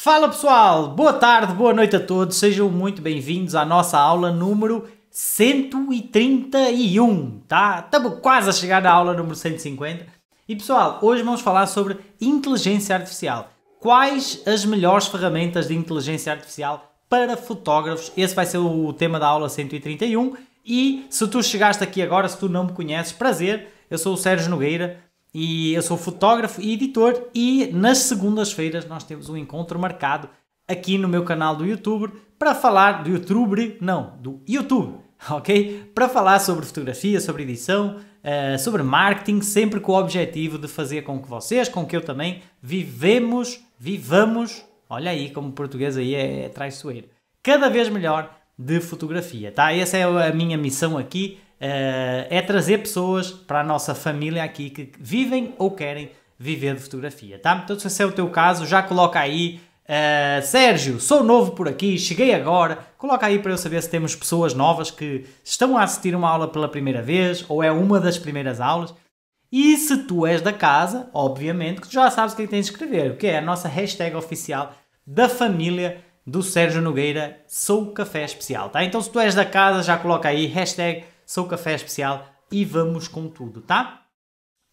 Fala pessoal, boa tarde, boa noite a todos, sejam muito bem-vindos à nossa aula número 131, tá? Estamos quase a chegar na aula número 150. E pessoal, hoje vamos falar sobre inteligência artificial. Quais as melhores ferramentas de inteligência artificial para fotógrafos? Esse vai ser o tema da aula 131. E se tu chegaste aqui agora, se tu não me conheces, prazer, eu sou o Sérgio Nogueira, e eu sou fotógrafo e editor e nas segundas-feiras nós temos um encontro marcado aqui no meu canal do YouTube para falar do YouTube, não, do YouTube, ok? Para falar sobre fotografia, sobre edição, uh, sobre marketing, sempre com o objetivo de fazer com que vocês, com que eu também, vivemos, vivamos, olha aí como o português aí é, é traiçoeiro, cada vez melhor de fotografia, tá? Essa é a minha missão aqui, eh, é trazer pessoas para a nossa família aqui que vivem ou querem viver de fotografia, tá? Então, se esse é o teu caso, já coloca aí. Uh, Sérgio, sou novo por aqui, cheguei agora. Coloca aí para eu saber se temos pessoas novas que estão a assistir uma aula pela primeira vez ou é uma das primeiras aulas. E se tu és da casa, obviamente que tu já sabes o que é tens de escrever, que é a nossa hashtag oficial da família do Sérgio Nogueira, sou café especial, tá? Então se tu és da casa, já coloca aí hashtag sou Café Especial e vamos com tudo, tá?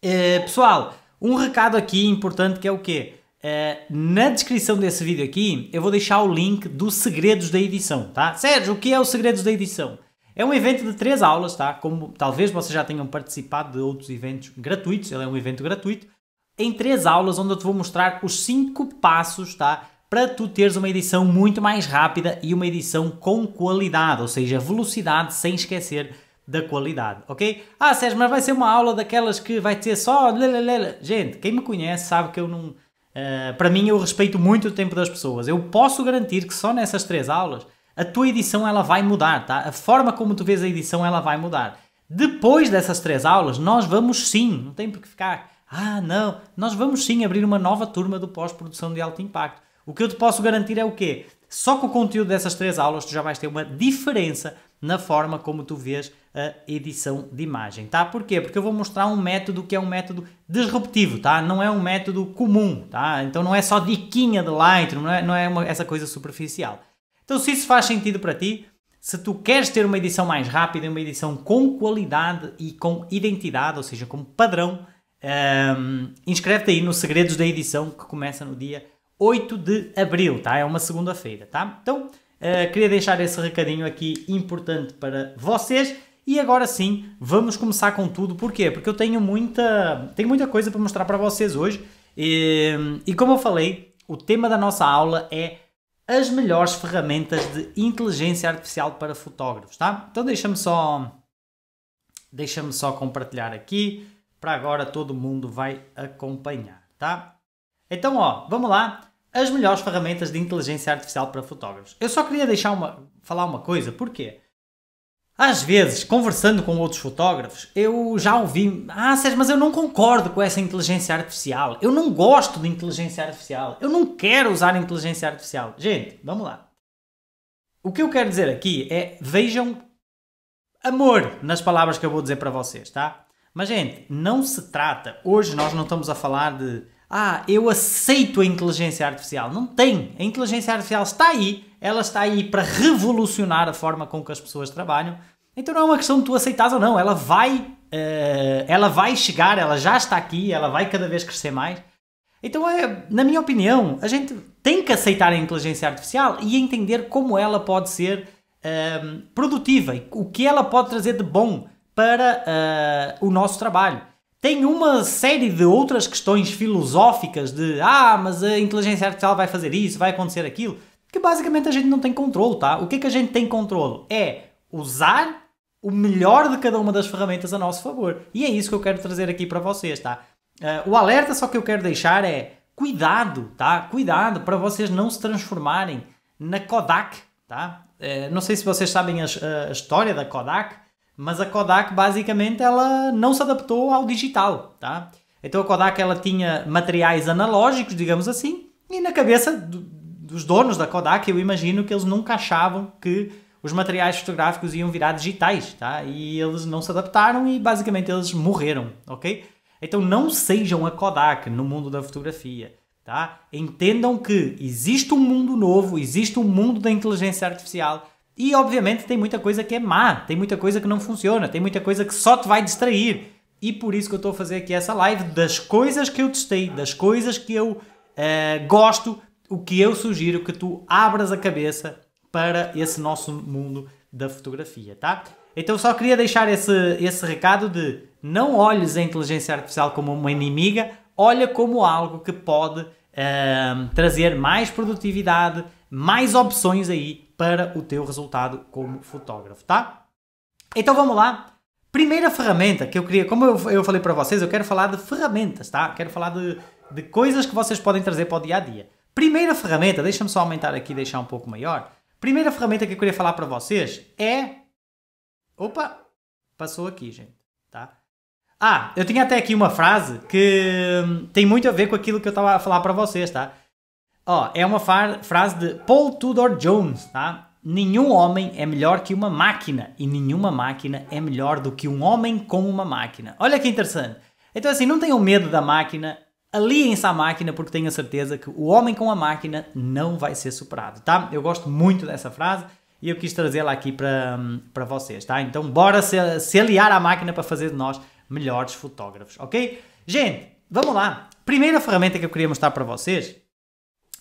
Uh, pessoal, um recado aqui importante que é o quê? Uh, na descrição desse vídeo aqui eu vou deixar o link dos Segredos da Edição, tá? Sérgio, o que é o Segredos da Edição? É um evento de três aulas, tá? Como talvez vocês já tenham participado de outros eventos gratuitos, ele é um evento gratuito, em três aulas onde eu te vou mostrar os cinco passos, tá? Para tu teres uma edição muito mais rápida e uma edição com qualidade, ou seja, velocidade sem esquecer da qualidade, ok? Ah, Sérgio, mas vai ser uma aula daquelas que vai ser só. Gente, quem me conhece sabe que eu não. Uh, para mim, eu respeito muito o tempo das pessoas. Eu posso garantir que só nessas três aulas a tua edição ela vai mudar, tá? A forma como tu vês a edição ela vai mudar. Depois dessas três aulas, nós vamos sim, não tem por que ficar. Ah, não, nós vamos sim abrir uma nova turma do pós-produção de alto impacto. O que eu te posso garantir é o quê? Só com o conteúdo dessas três aulas tu já vais ter uma diferença na forma como tu vês a edição de imagem, tá? Porquê? Porque eu vou mostrar um método que é um método disruptivo, tá? Não é um método comum, tá? Então não é só diquinha de Lightroom, não é, não é uma, essa coisa superficial. Então se isso faz sentido para ti, se tu queres ter uma edição mais rápida, uma edição com qualidade e com identidade, ou seja, como padrão, um, ehm, inscreve-te aí no Segredos da Edição que começa no dia 8 de Abril, tá? É uma segunda-feira, tá? Então, uh, queria deixar esse recadinho aqui importante para vocês. E agora sim, vamos começar com tudo. Por quê? Porque eu tenho muita, tenho muita coisa para mostrar para vocês hoje. E, e como eu falei, o tema da nossa aula é as melhores ferramentas de inteligência artificial para fotógrafos, tá? Então deixa-me só deixa-me só compartilhar aqui, para agora todo mundo vai acompanhar, tá? Então, ó, vamos lá, as melhores ferramentas de inteligência artificial para fotógrafos. Eu só queria deixar uma falar uma coisa, porquê? Às vezes, conversando com outros fotógrafos, eu já ouvi: Ah, Sérgio, mas eu não concordo com essa inteligência artificial. Eu não gosto de inteligência artificial. Eu não quero usar inteligência artificial. Gente, vamos lá. O que eu quero dizer aqui é: vejam amor nas palavras que eu vou dizer para vocês, tá? Mas, gente, não se trata. Hoje nós não estamos a falar de ah, eu aceito a inteligência artificial. Não tem. A inteligência artificial está aí, ela está aí para revolucionar a forma com que as pessoas trabalham. Então não é uma questão de tu aceitar ou não, ela vai, uh, ela vai chegar, ela já está aqui, ela vai cada vez crescer mais. Então é, na minha opinião, a gente tem que aceitar a inteligência artificial e entender como ela pode ser ehm, produtiva e o que ela pode trazer de bom para uh, o nosso trabalho tem uma série de outras questões filosóficas de ah, mas a inteligência artificial vai fazer isso, vai acontecer aquilo, que basicamente a gente não tem controle, tá? O que é que a gente tem controle? É usar o melhor de cada uma das ferramentas a nosso favor. E é isso que eu quero trazer aqui para vocês, tá? Uh, o alerta só que eu quero deixar é cuidado, tá? Cuidado para vocês não se transformarem na Kodak, tá? Uh, não sei se vocês sabem a, a história da Kodak, mas a Kodak basicamente ela não se adaptou ao digital, tá? Então a Kodak ela tinha materiais analógicos, digamos assim, e na cabeça do, dos donos da Kodak eu imagino que eles nunca achavam que os materiais fotográficos iam virar digitais, tá? E eles não se adaptaram e basicamente eles morreram, ok? Então não sejam a Kodak no mundo da fotografia, tá? Entendam que existe um mundo novo, existe um mundo da inteligência artificial e obviamente tem muita coisa que é má, tem muita coisa que não funciona, tem muita coisa que só te vai distrair. E por isso que eu estou a fazer aqui essa live das coisas que eu testei, das coisas que eu uh, gosto, o que eu sugiro que tu abras a cabeça para esse nosso mundo da fotografia, tá? Então só queria deixar esse, esse recado de não olhes a inteligência artificial como uma inimiga, olha como algo que pode uh, trazer mais produtividade, mais opções aí para o teu resultado como fotógrafo, tá? Então vamos lá. Primeira ferramenta que eu queria, como eu, eu falei para vocês, eu quero falar de ferramentas, tá? Quero falar de, de coisas que vocês podem trazer para o dia a dia. Primeira ferramenta, deixa-me só aumentar aqui e deixar um pouco maior. Primeira ferramenta que eu queria falar para vocês é. Opa! Passou aqui, gente, tá? Ah, eu tinha até aqui uma frase que hum, tem muito a ver com aquilo que eu estava a falar para vocês, tá? Ó, é uma frase de Paul Tudor Jones, tá? Nenhum homem é melhor que uma máquina e nenhuma máquina é melhor do que um homem com uma máquina. Olha que interessante. Então assim, não tenham medo da máquina, aliem-se à máquina porque tenho a certeza que o homem com a máquina não vai ser superado, tá? Eu gosto muito dessa frase e eu quis trazê-la aqui para, para vocês, tá? Então bora se, se aliar à máquina para fazer de nós melhores fotógrafos, ok? Gente, vamos lá. Primeira ferramenta que eu queria mostrar para vocês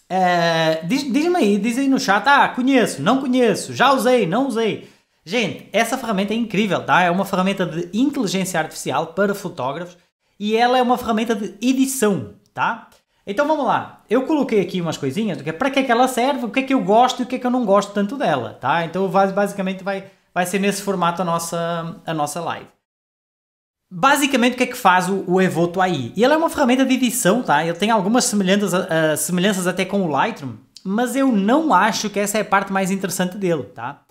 é, diz, diz-me aí, diz aí no chat, ah, conheço, não conheço, já usei, não usei. Gente, essa ferramenta é incrível, tá? É uma ferramenta de inteligência artificial para fotógrafos e ela é uma ferramenta de edição, tá? Então vamos lá. Eu coloquei aqui umas coisinhas é para que é que ela serve, o que é que eu gosto e o que é que eu não gosto tanto dela, tá? Então basicamente vai, vai ser nesse formato a nossa, a nossa live. Basicamente, o que é que faz o, o Evoto AI? E ela é uma ferramenta de edição, tá? Ele tem algumas semelhanças, uh, semelhanças até com o Lightroom, mas eu não acho que essa é a parte mais interessante dele, tá?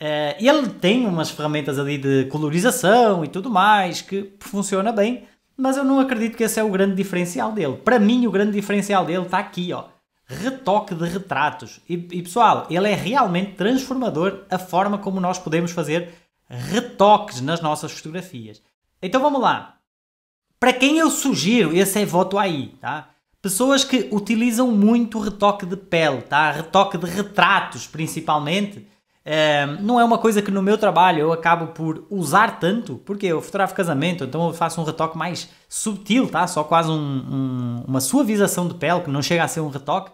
Uh, ele tem umas ferramentas ali de colorização e tudo mais que funciona bem, mas eu não acredito que esse é o grande diferencial dele. Para mim, o grande diferencial dele está aqui, ó. Retoque de retratos. E, e pessoal, ele é realmente transformador a forma como nós podemos fazer retoques nas nossas fotografias. Então vamos lá. Para quem eu sugiro, esse é voto aí, tá? Pessoas que utilizam muito retoque de pele, tá? Retoque de retratos, principalmente. Ehm, não é uma coisa que no meu trabalho eu acabo por usar tanto, porque eu fotografo casamento, então eu faço um retoque mais subtil, tá? Só quase um, um, uma suavização de pele, que não chega a ser um retoque.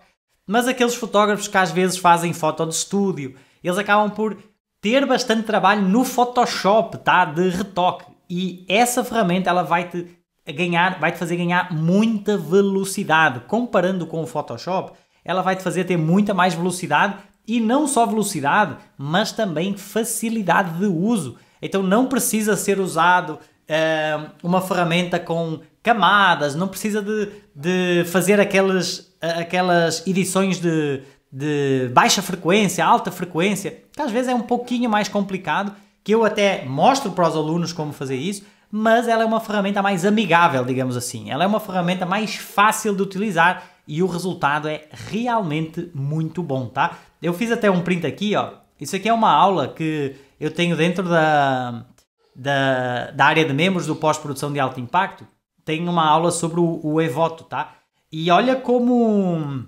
Mas aqueles fotógrafos que às vezes fazem foto de estúdio, eles acabam por ter bastante trabalho no Photoshop, tá? De retoque e essa ferramenta ela vai te ganhar, vai te fazer ganhar muita velocidade. Comparando com o Photoshop, ela vai te fazer ter muita mais velocidade e não só velocidade, mas também facilidade de uso. Então não precisa ser usado uh, uma ferramenta com camadas, não precisa de, de fazer aquelas, uh, aquelas edições de, de baixa frequência, alta frequência, que às vezes é um pouquinho mais complicado que eu até mostro para os alunos como fazer isso, mas ela é uma ferramenta mais amigável, digamos assim. Ela é uma ferramenta mais fácil de utilizar e o resultado é realmente muito bom, tá? Eu fiz até um print aqui, ó. Isso aqui é uma aula que eu tenho dentro da, da, da área de membros do pós-produção de alto impacto. Tem uma aula sobre o, o Evoto, tá? E olha como...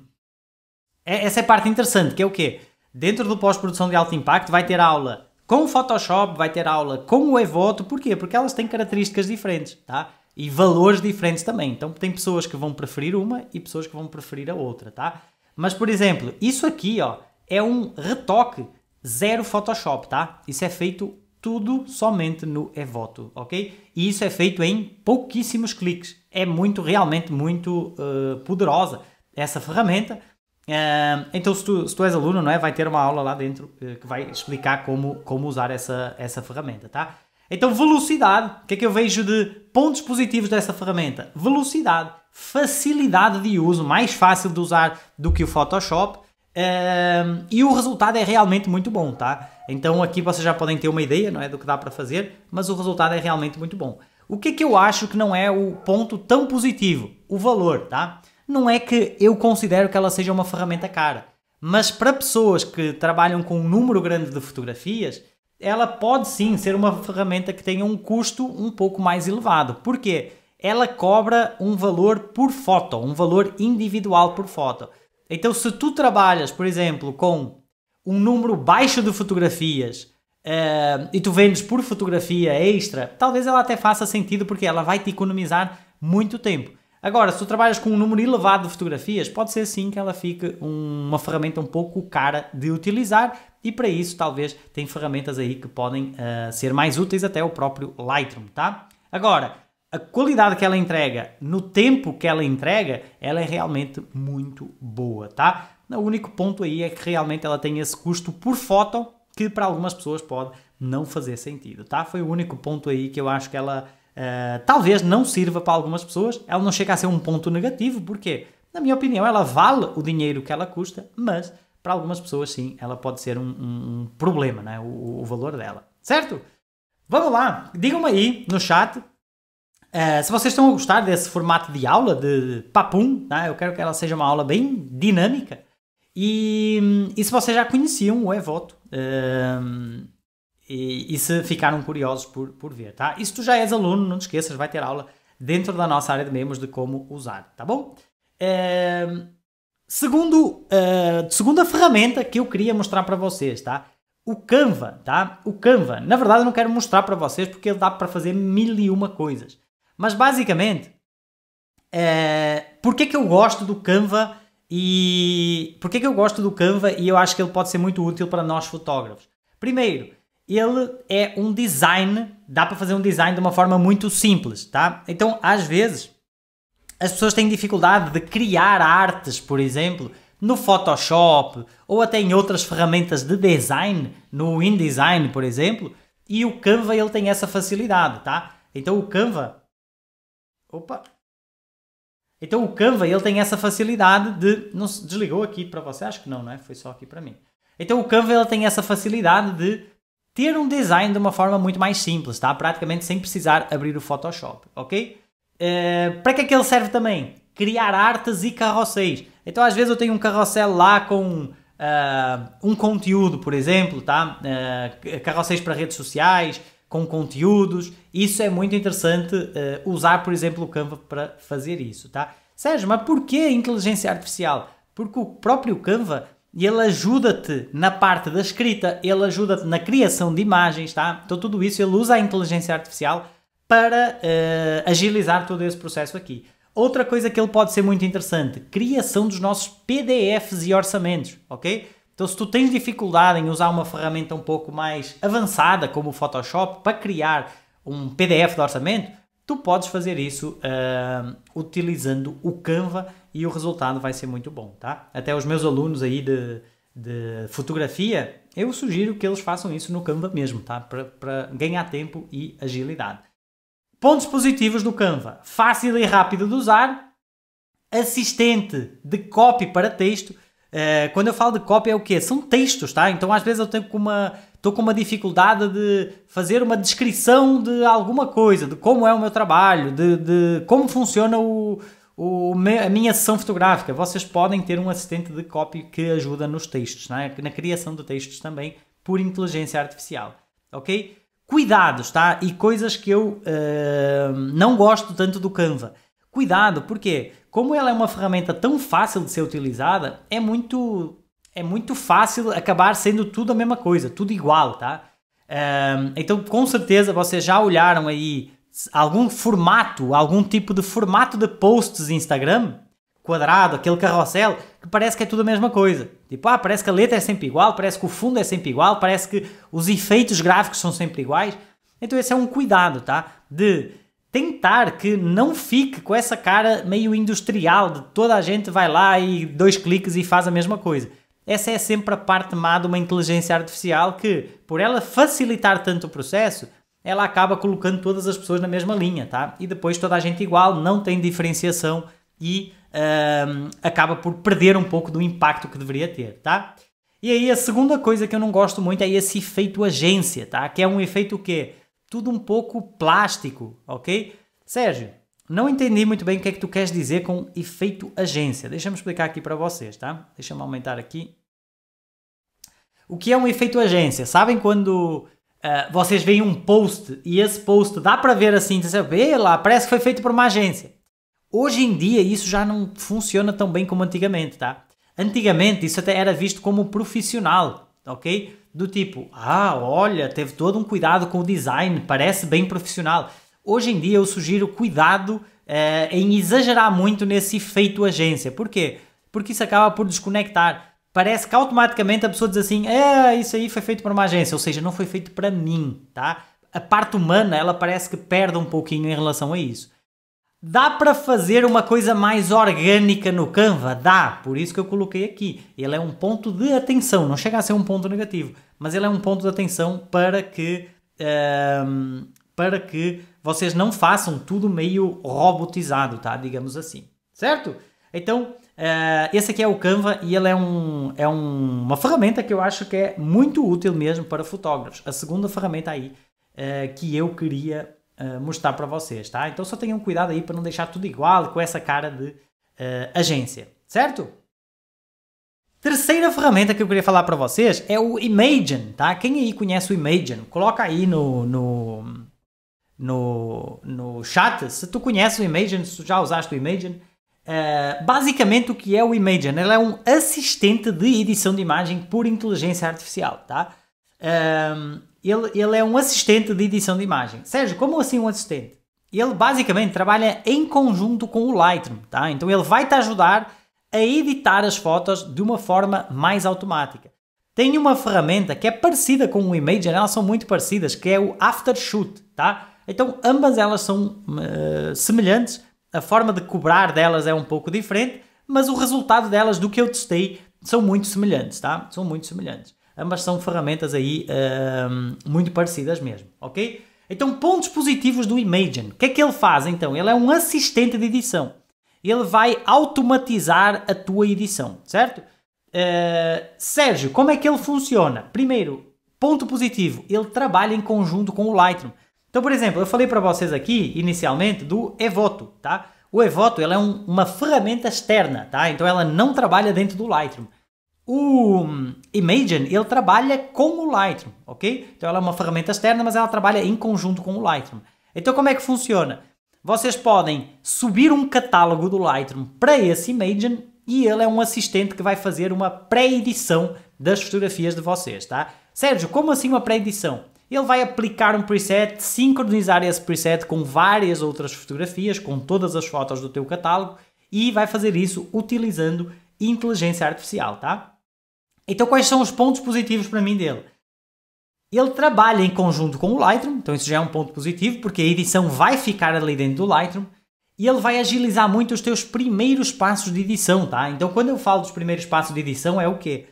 É, essa é a parte interessante, que é o quê? Dentro do pós-produção de alto impacto vai ter aula com o Photoshop, vai ter aula com o Evoto, porquê? Porque elas têm características diferentes, tá? E valores diferentes também. Então tem pessoas que vão preferir uma e pessoas que vão preferir a outra, tá? Mas, por exemplo, isso aqui, ó, é um retoque zero Photoshop, tá? Isso é feito tudo somente no Evoto, ok? E isso é feito em pouquíssimos cliques. É muito, realmente muito uh, poderosa essa ferramenta Uh, então, se tu, se tu és aluno, não é? vai ter uma aula lá dentro uh, que vai explicar como, como usar essa, essa ferramenta, tá? Então, velocidade. O que é que eu vejo de pontos positivos dessa ferramenta? Velocidade, facilidade de uso, mais fácil de usar do que o Photoshop. Uh, e o resultado é realmente muito bom, tá? Então, aqui vocês já podem ter uma ideia não é, do que dá para fazer, mas o resultado é realmente muito bom. O que é que eu acho que não é o ponto tão positivo? O valor, tá? Não é que eu considero que ela seja uma ferramenta cara, mas para pessoas que trabalham com um número grande de fotografias, ela pode sim ser uma ferramenta que tenha um custo um pouco mais elevado. Porquê? Ela cobra um valor por foto, um valor individual por foto. Então, se tu trabalhas, por exemplo, com um número baixo de fotografias uh, e tu vendes por fotografia extra, talvez ela até faça sentido porque ela vai te economizar muito tempo. Agora, se tu trabalhas com um número elevado de fotografias, pode ser sim que ela fique um, uma ferramenta um pouco cara de utilizar e para isso talvez tem ferramentas aí que podem uh, ser mais úteis até o próprio Lightroom, tá? Agora, a qualidade que ela entrega, no tempo que ela entrega, ela é realmente muito boa, tá? O único ponto aí é que realmente ela tem esse custo por foto que para algumas pessoas pode não fazer sentido, tá? Foi o único ponto aí que eu acho que ela eh, talvez não sirva para algumas pessoas, ela não chega a ser um ponto negativo, porque, na minha opinião, ela vale o dinheiro que ela custa, mas para algumas pessoas, sim, ela pode ser um, um problema, né? O, o, valor dela. Certo? Vamos lá, digam-me aí no chat uh, se vocês estão a gostar desse formato de aula, de papum, né? eu quero que ela seja uma aula bem dinâmica. E, hum, e se vocês já conheciam o Evoto, uh, e, e, se ficaram curiosos por, por ver, tá? E se tu já és aluno, não te esqueças, vai ter aula dentro da nossa área de membros de como usar, tá bom? É, segundo, é, segunda ferramenta que eu queria mostrar para vocês, tá? O Canva, tá? O Canva. Na verdade, eu não quero mostrar para vocês porque ele dá para fazer mil e uma coisas. Mas basicamente, é, eh, porque é que eu gosto do Canva e porque é que eu gosto do Canva e eu acho que ele pode ser muito útil para nós fotógrafos? Primeiro, ele é um design, dá para fazer um design de uma forma muito simples, tá? Então, às vezes, as pessoas têm dificuldade de criar artes, por exemplo, no Photoshop ou até em outras ferramentas de design, no InDesign, por exemplo, e o Canva ele tem essa facilidade, tá? Então o Canva Opa. Então o Canva ele tem essa facilidade de não se desligou aqui para você, acho que não, não é? Foi só aqui para mim. Então o Canva ele tem essa facilidade de ter um design de uma forma muito mais simples, tá? Praticamente sem precisar abrir o Photoshop, ok? Uh, para que é que ele serve também? Criar artes e carrosséis. Então às vezes eu tenho um carrossel lá com uh, um conteúdo, por exemplo, tá? Uh, carrosséis para redes sociais, com conteúdos. Isso é muito interessante uh, usar, por exemplo, o Canva para fazer isso, tá? Sérgio, mas porquê inteligência artificial? Porque o próprio Canva e ele ajuda-te na parte da escrita, ele ajuda-te na criação de imagens, tá? Então tudo isso ele usa a inteligência artificial para uh, agilizar todo esse processo aqui. Outra coisa que ele pode ser muito interessante, criação dos nossos PDFs e orçamentos, ok? Então se tu tens dificuldade em usar uma ferramenta um pouco mais avançada como o Photoshop para criar um PDF de orçamento, Tu podes fazer isso uh, utilizando o Canva e o resultado vai ser muito bom, tá? Até os meus alunos aí de, de fotografia, eu sugiro que eles façam isso no Canva mesmo, tá? Para ganhar tempo e agilidade. Pontos positivos do Canva: fácil e rápido de usar, assistente de copy para texto. Uh, quando eu falo de copy é o quê? São textos, tá? Então às vezes eu tenho com uma estou com uma dificuldade de fazer uma descrição de alguma coisa, de como é o meu trabalho, de, de como funciona o, o, a minha sessão fotográfica. Vocês podem ter um assistente de copy que ajuda nos textos, é? na criação de textos também, por inteligência artificial. Ok? Cuidados, tá? E coisas que eu uh, não gosto tanto do Canva. Cuidado, porque como ela é uma ferramenta tão fácil de ser utilizada, é muito é muito fácil acabar sendo tudo a mesma coisa, tudo igual, tá? Um, então, com certeza, vocês já olharam aí algum formato, algum tipo de formato de posts de Instagram, quadrado, aquele carrossel, que parece que é tudo a mesma coisa. Tipo, ah, parece que a letra é sempre igual, parece que o fundo é sempre igual, parece que os efeitos gráficos são sempre iguais. Então, esse é um cuidado, tá? De tentar que não fique com essa cara meio industrial de toda a gente vai lá e dois cliques e faz a mesma coisa. Essa é sempre a parte má de uma inteligência artificial que, por ela facilitar tanto o processo, ela acaba colocando todas as pessoas na mesma linha, tá? E depois toda a gente igual, não tem diferenciação e acaba por perder um pouco do impacto que deveria ter, tá? E aí a segunda coisa que eu não gosto muito é esse efeito agência, tá? Que é um efeito que tudo um pouco plástico, ok? Sérgio, não entendi muito bem o que é que tu queres dizer com efeito agência. Deixa-me explicar aqui para vocês, tá? Deixa-me aumentar aqui. O que é um efeito agência? Sabem quando uh, vocês veem um post e esse post dá para ver assim, você vê lá, parece que foi feito por uma agência. Hoje em dia isso já não funciona tão bem como antigamente, tá? Antigamente isso até era visto como profissional, ok? Do tipo, ah, olha, teve todo um cuidado com o design, parece bem profissional. Hoje em dia eu sugiro cuidado uh, em exagerar muito nesse efeito agência. Porquê? Porque isso acaba por desconectar. Parece que automaticamente a pessoa diz assim: é, isso aí foi feito para uma agência, ou seja, não foi feito para mim, tá? A parte humana, ela parece que perde um pouquinho em relação a isso. Dá para fazer uma coisa mais orgânica no Canva? Dá, por isso que eu coloquei aqui. Ele é um ponto de atenção, não chega a ser um ponto negativo, mas ele é um ponto de atenção para que, um, ehm, para que vocês não façam tudo meio robotizado, tá? Digamos assim, certo? Então, uh, esse aqui é o Canva e ele é, um, é um, uma ferramenta que eu acho que é muito útil mesmo para fotógrafos. A segunda ferramenta aí uh, que eu queria uh, mostrar para vocês, tá? Então só tenham cuidado aí para não deixar tudo igual com essa cara de agência, certo? Terceira ferramenta que eu queria falar para vocês é o Imagine, tá? Quem aí conhece o Imagine? coloca aí no, no, no, no chat, se tu conheces o Imagen, se já usaste o Imagen, uh, eh, basicamente o que é o Imagen? Ele é um assistente de edição de imagem por inteligência artificial, tá? Um, ehm, ele, ele é um assistente de edição de imagem. Sérgio, como assim um assistente? Ele basicamente trabalha em conjunto com o Lightroom, tá? Então ele vai te ajudar a editar as fotos de uma forma mais automática. Tem uma ferramenta que é parecida com o Imager, elas são muito parecidas, que é o Aftershoot, tá? Então, ambas elas são uh, semelhantes, a forma de cobrar delas é um pouco diferente, mas o resultado delas do que eu testei são muito semelhantes, tá? São muito semelhantes. Ambas são ferramentas aí uh, muito parecidas mesmo, ok? Então, pontos positivos do Imagine O que é que ele faz então? Ele é um assistente de edição. Ele vai automatizar a tua edição, certo? Uh, Sérgio, como é que ele funciona? Primeiro, ponto positivo, ele trabalha em conjunto com o Lightroom. Então, por exemplo, eu falei para vocês aqui inicialmente do Evoto, tá? O Evoto ela é um, uma ferramenta externa, tá? Então ela não trabalha dentro do Lightroom. O hum, Imagine, ele trabalha com o Lightroom, ok? Então ela é uma ferramenta externa, mas ela trabalha em conjunto com o Lightroom. Então como é que funciona? Vocês podem subir um catálogo do Lightroom para esse Imagine e ele é um assistente que vai fazer uma pré-edição das fotografias de vocês, tá? Sérgio, como assim uma pré-edição? ele vai aplicar um preset, sincronizar esse preset com várias outras fotografias, com todas as fotos do teu catálogo e vai fazer isso utilizando inteligência artificial, tá? Então quais são os pontos positivos para mim dele? Ele trabalha em conjunto com o Lightroom, então isso já é um ponto positivo, porque a edição vai ficar ali dentro do Lightroom e ele vai agilizar muito os teus primeiros passos de edição, tá? Então quando eu falo dos primeiros passos de edição é o quê?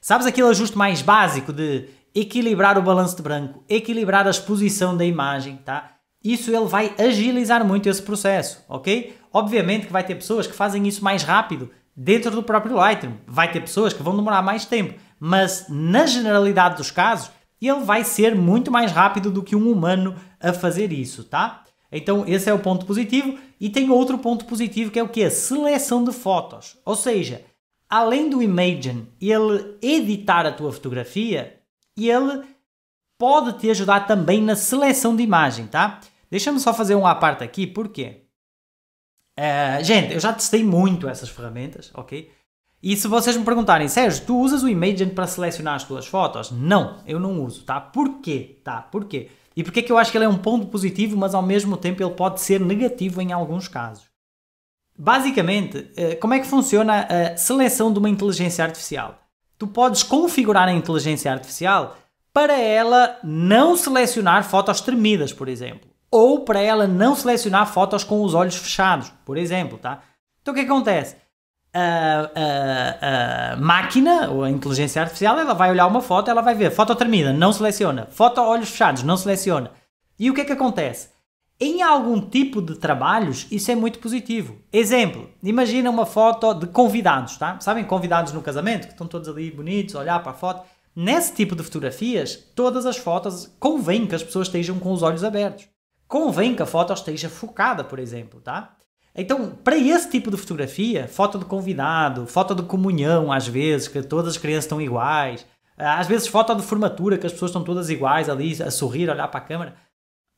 Sabes aquele ajuste mais básico de equilibrar o balanço de branco, equilibrar a exposição da imagem, tá? Isso ele vai agilizar muito esse processo, ok? Obviamente que vai ter pessoas que fazem isso mais rápido dentro do próprio Lightroom, vai ter pessoas que vão demorar mais tempo, mas na generalidade dos casos, ele vai ser muito mais rápido do que um humano a fazer isso, tá? Então, esse é o ponto positivo. E tem outro ponto positivo que é o que? A seleção de fotos. Ou seja, além do Imagine ele editar a tua fotografia, e ele pode te ajudar também na seleção de imagem, tá? Deixa-me só fazer à parte aqui, porque uh, gente, eu já testei muito essas ferramentas, ok? E se vocês me perguntarem, Sérgio, tu usas o Imagine para selecionar as tuas fotos? Não, eu não uso, tá? Porquê? Tá, porquê? E porquê que eu acho que ele é um ponto positivo, mas ao mesmo tempo ele pode ser negativo em alguns casos? Basicamente, eh, como é que funciona a seleção de uma inteligência artificial? tu podes configurar a inteligência artificial para ela não selecionar fotos tremidas, por exemplo, ou para ela não selecionar fotos com os olhos fechados, por exemplo, tá? Então o que acontece? A, a, a máquina ou a inteligência artificial ela vai olhar uma foto, ela vai ver foto tremida, não seleciona, foto olhos fechados, não seleciona. E o que é que acontece? Em algum tipo de trabalhos, isso é muito positivo. Exemplo, imagina uma foto de convidados, tá? Sabem, convidados no casamento, que estão todos ali bonitos, olhar para a foto. Nesse tipo de fotografias, todas as fotos convém que as pessoas estejam com os olhos abertos. Convém que a foto esteja focada, por exemplo, tá? Então, para esse tipo de fotografia, foto de convidado, foto de comunhão, às vezes, que todas as crianças estão iguais, às vezes foto de formatura, que as pessoas estão todas iguais ali, a sorrir, a olhar para a câmera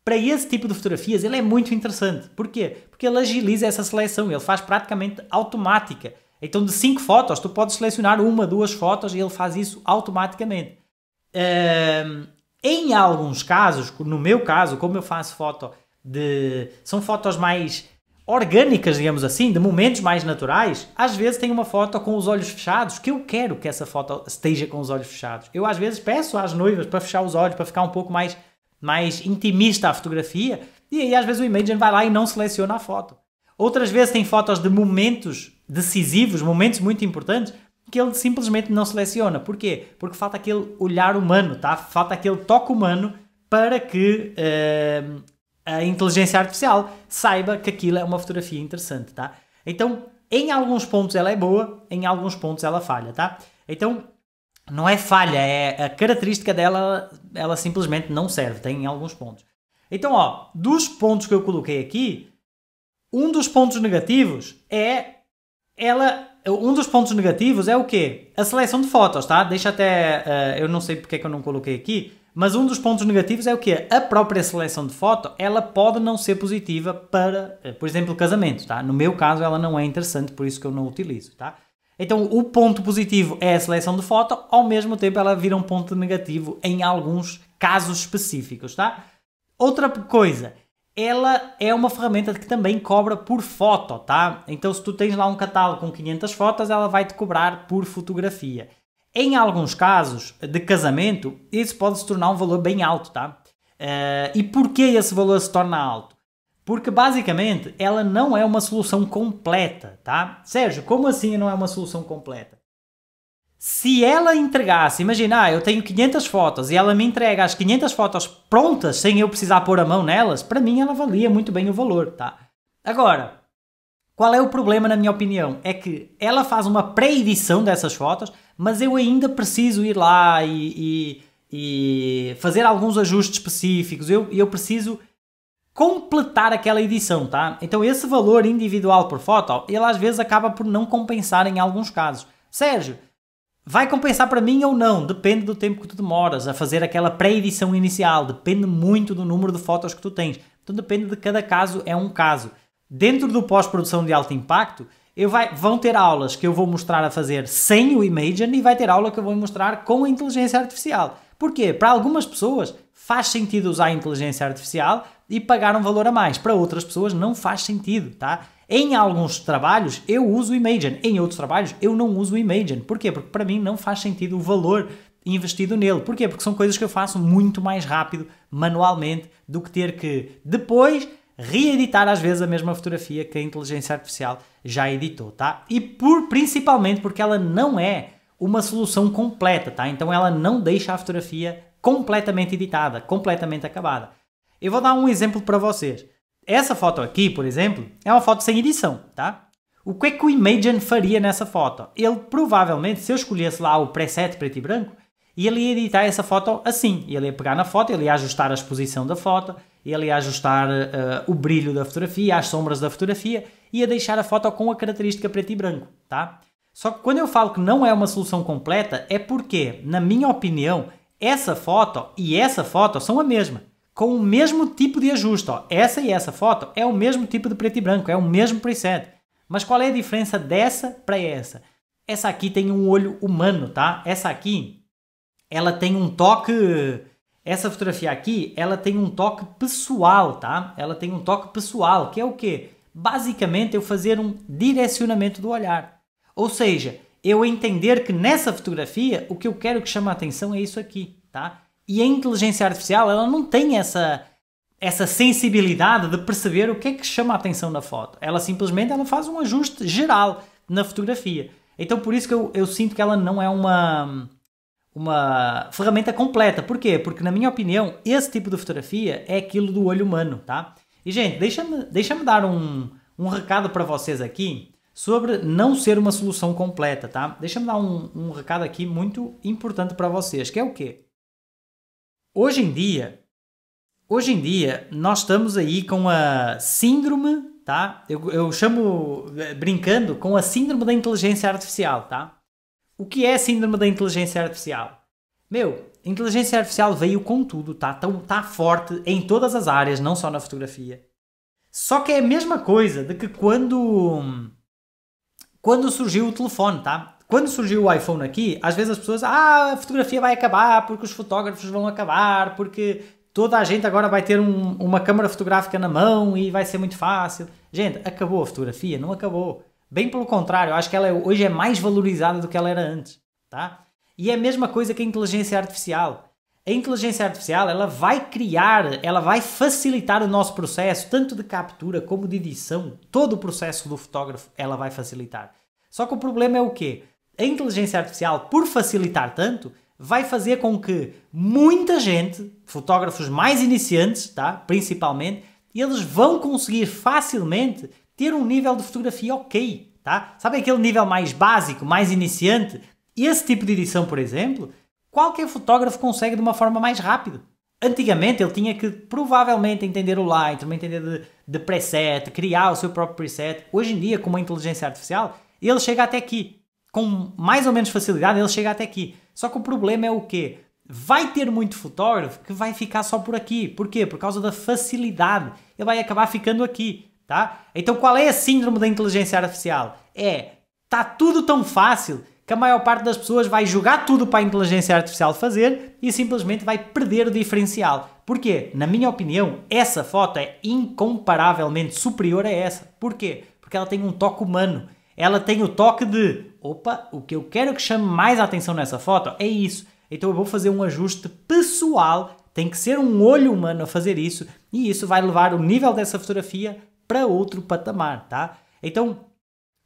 para esse tipo de fotografias, ele é muito interessante. Por quê? Porque ele agiliza essa seleção, ele faz praticamente automática. Então, de 5 fotos, tu podes selecionar uma, duas fotos e ele faz isso automaticamente. Um, em alguns casos, no meu caso, como eu faço foto de. são fotos mais orgânicas, digamos assim, de momentos mais naturais, às vezes tenho uma foto com os olhos fechados, que eu quero que essa foto esteja com os olhos fechados. Eu às vezes peço às noivas para fechar os olhos, para ficar um pouco mais mais intimista a fotografia, e aí às vezes o imagem vai lá e não seleciona a foto. Outras vezes tem fotos de momentos decisivos, momentos muito importantes, que ele simplesmente não seleciona. Porquê? Porque falta aquele olhar humano, tá? Falta aquele toque humano para que uh, a inteligência artificial saiba que aquilo é uma fotografia interessante, tá? Então, em alguns pontos ela é boa, em alguns pontos ela falha, tá? Então, não é falha, é a característica dela, ela simplesmente não serve, tem alguns pontos. Então, ó, dos pontos que eu coloquei aqui, um dos pontos negativos é ela um dos pontos negativos é o quê? A seleção de fotos, tá? Deixa até uh, eu não sei porque é que eu não coloquei aqui, mas um dos pontos negativos é o quê? A própria seleção de foto, ela pode não ser positiva para, eh, por exemplo, casamento, tá? No meu caso, ela não é interessante, por isso que eu não utilizo, tá? Então, o ponto positivo é a seleção de foto, ao mesmo tempo ela vira um ponto negativo em alguns casos específicos, tá? Outra coisa, ela é uma ferramenta que também cobra por foto, tá? Então, se tu tens lá um catálogo com 500 fotos, ela vai te cobrar por fotografia. Em alguns casos de casamento, isso pode se tornar um valor bem alto, tá? Uh, e porquê esse valor se torna alto? Porque basicamente ela não é uma solução completa, tá? Sérgio, como assim não é uma solução completa? Se ela entregasse, imagina, ah, eu tenho 500 fotos e ela me entrega as 500 fotos prontas sem eu precisar pôr a mão nelas, para mim ela valia muito bem o valor, tá? Agora, qual é o problema, na minha opinião? É que ela faz uma pré-edição dessas fotos, mas eu ainda preciso ir lá e, e, e fazer alguns ajustes específicos. Eu, eu preciso completar aquela edição, tá? Então esse valor individual por foto, ele às vezes acaba por não compensar em alguns casos. Sérgio, vai compensar para mim ou não? Depende do tempo que tu demoras a fazer aquela pré-edição inicial, depende muito do número de fotos que tu tens. Então depende de cada caso, é um caso. Dentro do pós-produção de alto impacto, eu vai, vão ter aulas que eu vou mostrar a fazer sem o Imagine e vai ter aula que eu vou mostrar com a inteligência artificial. Porquê? Para algumas pessoas faz sentido usar a inteligência artificial, e pagar um valor a mais. Para outras pessoas não faz sentido, tá? Em alguns trabalhos eu uso o Imagine, em outros trabalhos eu não uso o Imagine. Porquê? Porque para mim não faz sentido o valor investido nele. Porquê? Porque são coisas que eu faço muito mais rápido, manualmente, do que ter que depois reeditar às vezes a mesma fotografia que a inteligência artificial já editou, tá? E por principalmente porque ela não é uma solução completa, tá? Então ela não deixa a fotografia completamente editada, completamente acabada. Eu vou dar um exemplo para vocês. Essa foto aqui, por exemplo, é uma foto sem edição, tá? O que é que o Imagine faria nessa foto? Ele provavelmente, se eu escolhesse lá o preset preto e branco, ele ia editar essa foto assim. Ele ia pegar na foto, ele ia ajustar a exposição da foto, ele ia ajustar uh, o brilho da fotografia, as sombras da fotografia, ia deixar a foto com a característica preto e branco, tá? Só que quando eu falo que não é uma solução completa, é porque, na minha opinião, essa foto e essa foto são a mesma com o mesmo tipo de ajuste. Ó. Essa e essa foto é o mesmo tipo de preto e branco, é o mesmo preset. Mas qual é a diferença dessa para essa? Essa aqui tem um olho humano, tá? Essa aqui, ela tem um toque... Essa fotografia aqui, ela tem um toque pessoal, tá? Ela tem um toque pessoal, que é o quê? Basicamente, eu fazer um direcionamento do olhar. Ou seja, eu entender que nessa fotografia, o que eu quero que chame a atenção é isso aqui, tá? E a inteligência artificial, ela não tem essa essa sensibilidade de perceber o que é que chama a atenção na foto. Ela simplesmente ela faz um ajuste geral na fotografia. Então por isso que eu, eu sinto que ela não é uma uma ferramenta completa. Por quê? Porque na minha opinião, esse tipo de fotografia é aquilo do olho humano, tá? E gente, deixa-me deixa dar um, um recado para vocês aqui sobre não ser uma solução completa, tá? Deixa-me dar um, um recado aqui muito importante para vocês, que é o quê? Hoje em dia, hoje em dia, nós estamos aí com a síndrome, tá? Eu, eu chamo, eh, brincando, com a síndrome da inteligência artificial, tá? O que é a síndrome da inteligência artificial? Meu, inteligência artificial veio com tudo, tá? Tão, tá forte em todas as áreas, não só na fotografia. Só que é a mesma coisa de que quando quando surgiu o telefone, tá? Quando surgiu o iPhone aqui, às vezes as pessoas, ah, a fotografia vai acabar porque os fotógrafos vão acabar, porque toda a gente agora vai ter um, uma câmera fotográfica na mão e vai ser muito fácil. Gente, acabou a fotografia? Não acabou. Bem pelo contrário, eu acho que ela é, hoje é mais valorizada do que ela era antes, tá? E é a mesma coisa que a inteligência artificial. A inteligência artificial, ela vai criar, ela vai facilitar o nosso processo, tanto de captura como de edição, todo o processo do fotógrafo ela vai facilitar. Só que o problema é o quê? a inteligência artificial, por facilitar tanto, vai fazer com que muita gente, fotógrafos mais iniciantes, tá, principalmente, eles vão conseguir facilmente ter um nível de fotografia ok, tá? Sabe aquele nível mais básico, mais iniciante? Esse tipo de edição, por exemplo, qualquer fotógrafo consegue de uma forma mais rápida. Antigamente ele tinha que provavelmente entender o Lightroom, entender de, de preset, criar o seu próprio preset. Hoje em dia, com a inteligência artificial, ele chega até aqui com mais ou menos facilidade ele chega até aqui. Só que o problema é o quê? Vai ter muito fotógrafo que vai ficar só por aqui. quê? Por causa da facilidade. Ele vai acabar ficando aqui, tá? Então qual é a síndrome da inteligência artificial? É, tá tudo tão fácil que a maior parte das pessoas vai jogar tudo para a inteligência artificial fazer e simplesmente vai perder o diferencial. porque Na minha opinião, essa foto é incomparavelmente superior a essa. Porquê? Porque ela tem um toque humano. Ela tem o toque de opa, o que eu quero que chame mais a atenção nessa foto é isso. Então eu vou fazer um ajuste pessoal, tem que ser um olho humano a fazer isso, e isso vai levar o nível dessa fotografia para outro patamar, tá? Então,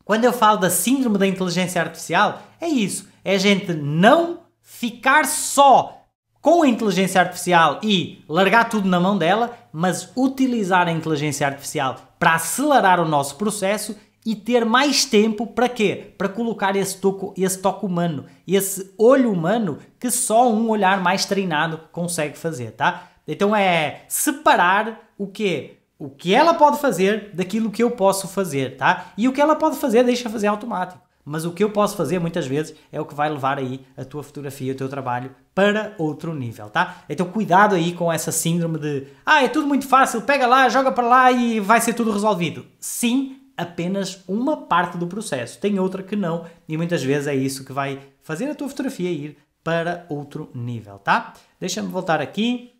quando eu falo da síndrome da inteligência artificial, é isso, é a gente não ficar só com a inteligência artificial e largar tudo na mão dela, mas utilizar a inteligência artificial para acelerar o nosso processo e ter mais tempo para quê? Para colocar esse toque, esse toque humano, esse olho humano que só um olhar mais treinado consegue fazer, tá? Então é separar o que o que ela pode fazer daquilo que eu posso fazer, tá? E o que ela pode fazer deixa fazer automático. Mas o que eu posso fazer muitas vezes é o que vai levar aí a tua fotografia, o teu trabalho para outro nível, tá? Então cuidado aí com essa síndrome de ah, é tudo muito fácil, pega lá, joga para lá e vai ser tudo resolvido. Sim, apenas uma parte do processo, tem outra que não, e muitas vezes é isso que vai fazer a tua fotografia ir para outro nível, tá? Deixa-me voltar aqui.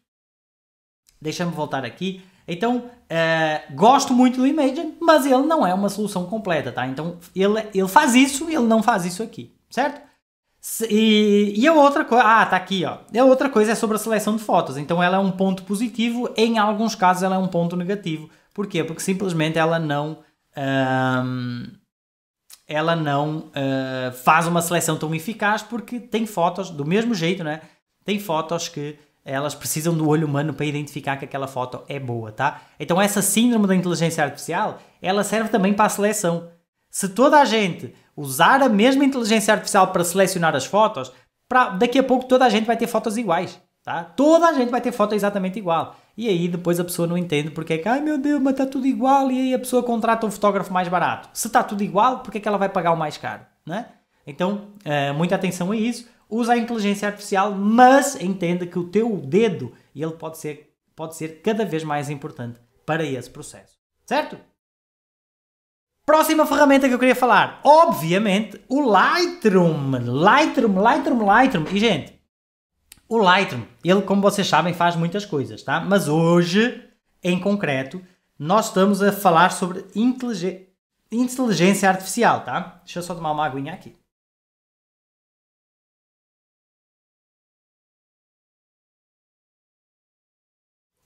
Deixa-me voltar aqui. Então, uh, gosto muito do Imagen, mas ele não é uma solução completa, tá? Então, ele, ele faz isso, e ele não faz isso aqui, certo? Se, e, e, a outra coisa, ah, está aqui, ó. A outra coisa é sobre a seleção de fotos. Então, ela é um ponto positivo, em alguns casos, ela é um ponto negativo. Por quê? Porque simplesmente ela não um, ela não uh, faz uma seleção tão eficaz porque tem fotos, do mesmo jeito, né? Tem fotos que elas precisam do olho humano para identificar que aquela foto é boa, tá? Então essa síndrome da inteligência artificial, ela serve também para a seleção. Se toda a gente usar a mesma inteligência artificial para selecionar as fotos, pra, daqui a pouco toda a gente vai ter fotos iguais. Tá? Toda a gente vai ter foto exatamente igual. E aí depois a pessoa não entende porque é que, ai meu Deus, mas está tudo igual. E aí a pessoa contrata um fotógrafo mais barato. Se está tudo igual, porque é que ela vai pagar o mais caro? Né? Então, é, muita atenção a isso. Usa a inteligência artificial, mas entenda que o teu dedo ele pode ser, pode ser cada vez mais importante para esse processo. Certo? Próxima ferramenta que eu queria falar, obviamente, o Lightroom. Lightroom, Lightroom, Lightroom. E gente, o Lightroom, ele, como vocês sabem, faz muitas coisas, tá? Mas hoje, em concreto, nós estamos a falar sobre inteligência artificial, tá? Deixa eu só tomar uma aguinha aqui.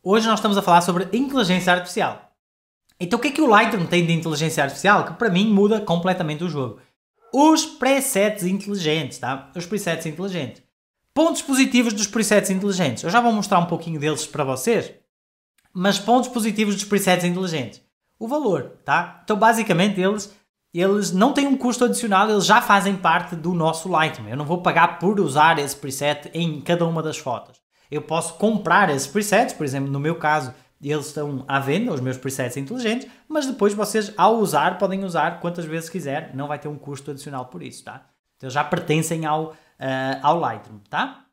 Hoje nós estamos a falar sobre inteligência artificial. Então o que é que o Lightroom tem de inteligência artificial que para mim muda completamente o jogo? Os presets inteligentes, tá? Os presets inteligentes. Pontos positivos dos presets inteligentes. Eu já vou mostrar um pouquinho deles para vocês. Mas pontos positivos dos presets inteligentes. O valor, tá? Então, basicamente, eles eles não têm um custo adicional, eles já fazem parte do nosso Lightroom. Eu não vou pagar por usar esse preset em cada uma das fotos. Eu posso comprar esses presets, por exemplo, no meu caso, eles estão à venda, os meus presets inteligentes, mas depois vocês, ao usar, podem usar quantas vezes quiser, não vai ter um custo adicional por isso, tá? Então já pertencem ao, uh, ao Lightroom, tá?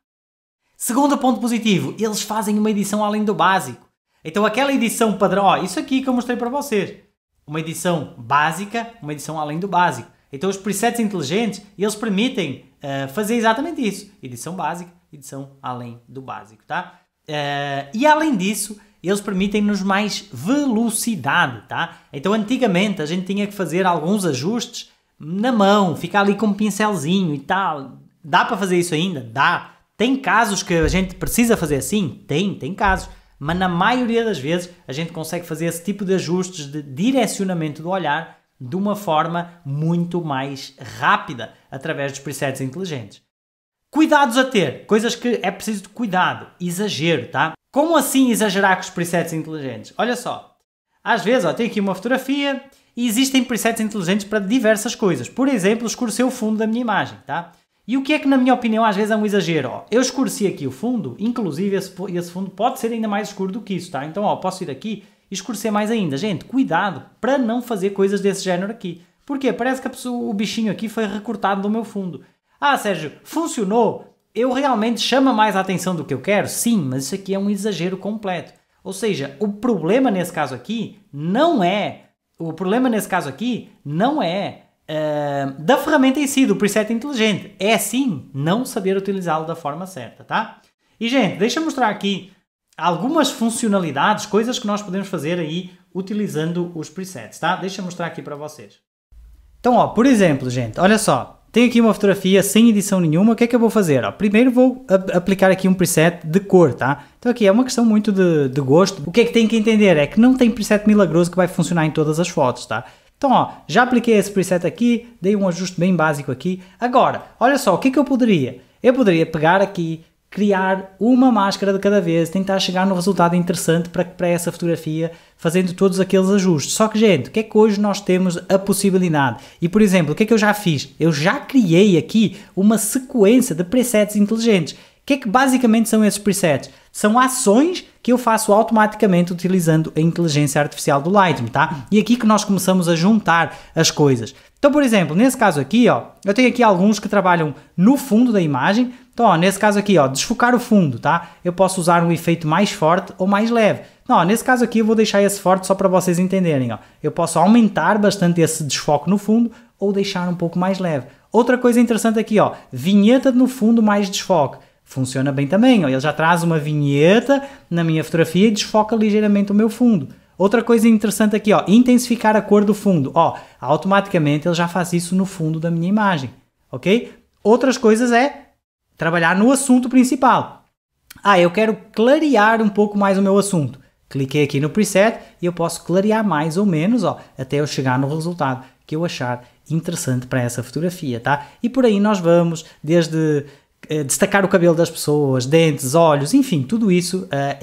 Segundo ponto positivo, eles fazem uma edição além do básico. Então aquela edição padrão, ó, isso aqui que eu mostrei para vocês, uma edição básica, uma edição além do básico. Então os presets inteligentes, eles permitem uh, fazer exatamente isso, edição básica, edição além do básico, tá? Uh, e além disso, eles permitem-nos mais velocidade, tá? Então antigamente a gente tinha que fazer alguns ajustes na mão, ficar ali com um pincelzinho e tal, Dá para fazer isso ainda? Dá. Tem casos que a gente precisa fazer assim? Tem, tem casos. Mas na maioria das vezes a gente consegue fazer esse tipo de ajustes de direcionamento do olhar de uma forma muito mais rápida através dos presets inteligentes. Cuidados a ter, coisas que é preciso de cuidado, exagero, tá? Como assim exagerar com os presets inteligentes? Olha só, às vezes ó, tem aqui uma fotografia e existem presets inteligentes para diversas coisas. Por exemplo, escurecer o fundo da minha imagem, tá? E o que é que, na minha opinião, às vezes é um exagero? Ó, eu escureci aqui o fundo, inclusive esse, esse, fundo pode ser ainda mais escuro do que isso, tá? Então, ó, posso ir aqui e escurecer mais ainda. Gente, cuidado para não fazer coisas desse género aqui. Porque parece que pessoa, o bichinho aqui foi recortado do meu fundo. Ah, Sérgio, funcionou? Eu realmente chama mais a atenção do que eu quero? Sim, mas isso aqui é um exagero completo. Ou seja, o problema nesse caso aqui não é. O problema nesse caso aqui não é uh, da ferramenta em si, do preset inteligente. É sim não saber utilizá-lo da forma certa, tá? E, gente, deixa eu mostrar aqui algumas funcionalidades, coisas que nós podemos fazer aí utilizando os presets, tá? Deixa eu mostrar aqui para vocês. Então, ó, por exemplo, gente, olha só. Tenho aqui uma fotografia sem edição nenhuma. O que é que eu vou fazer? Ó, primeiro vou aplicar aqui um preset de cor, tá? Então aqui é uma questão muito de, de gosto. O que é que tem que entender? É que não tem preset milagroso que vai funcionar em todas as fotos, tá? Então, ó, já apliquei esse preset aqui, dei um ajuste bem básico aqui. Agora, olha só, o que que eu poderia? Eu poderia pegar aqui, criar uma máscara de cada vez, tentar chegar no resultado interessante para, para essa fotografia, fazendo todos aqueles ajustes. Só que, gente, o que é que hoje nós temos a possibilidade? E, por exemplo, o que é que eu já fiz? Eu já criei aqui uma sequência de presets inteligentes. O que é que basicamente são esses presets? São ações que eu faço automaticamente utilizando a inteligência artificial do Lightroom, tá? E é aqui que nós começamos a juntar as coisas. Então, por exemplo, nesse caso aqui, ó, eu tenho aqui alguns que trabalham no fundo da imagem. Então, ó, nesse caso aqui, ó, desfocar o fundo, tá? Eu posso usar um efeito mais forte ou mais leve. Não, ó, nesse caso aqui eu vou deixar esse forte só para vocês entenderem, ó. Eu posso aumentar bastante esse desfoque no fundo ou deixar um pouco mais leve. Outra coisa interessante aqui, ó, vinheta no fundo mais desfoque. Funciona bem também. Ele já traz uma vinheta na minha fotografia e desfoca ligeiramente o meu fundo. Outra coisa interessante aqui, ó, intensificar a cor do fundo. Ó, automaticamente ele já faz isso no fundo da minha imagem, ok? Outras coisas é trabalhar no assunto principal. Ah, eu quero clarear um pouco mais o meu assunto. Cliquei aqui no preset e eu posso clarear mais ou menos, ó, até eu chegar no resultado que eu achar interessante para essa fotografia, tá? E por aí nós vamos, desde eh, destacar o cabelo das pessoas, dentes, olhos, enfim, tudo isso eh,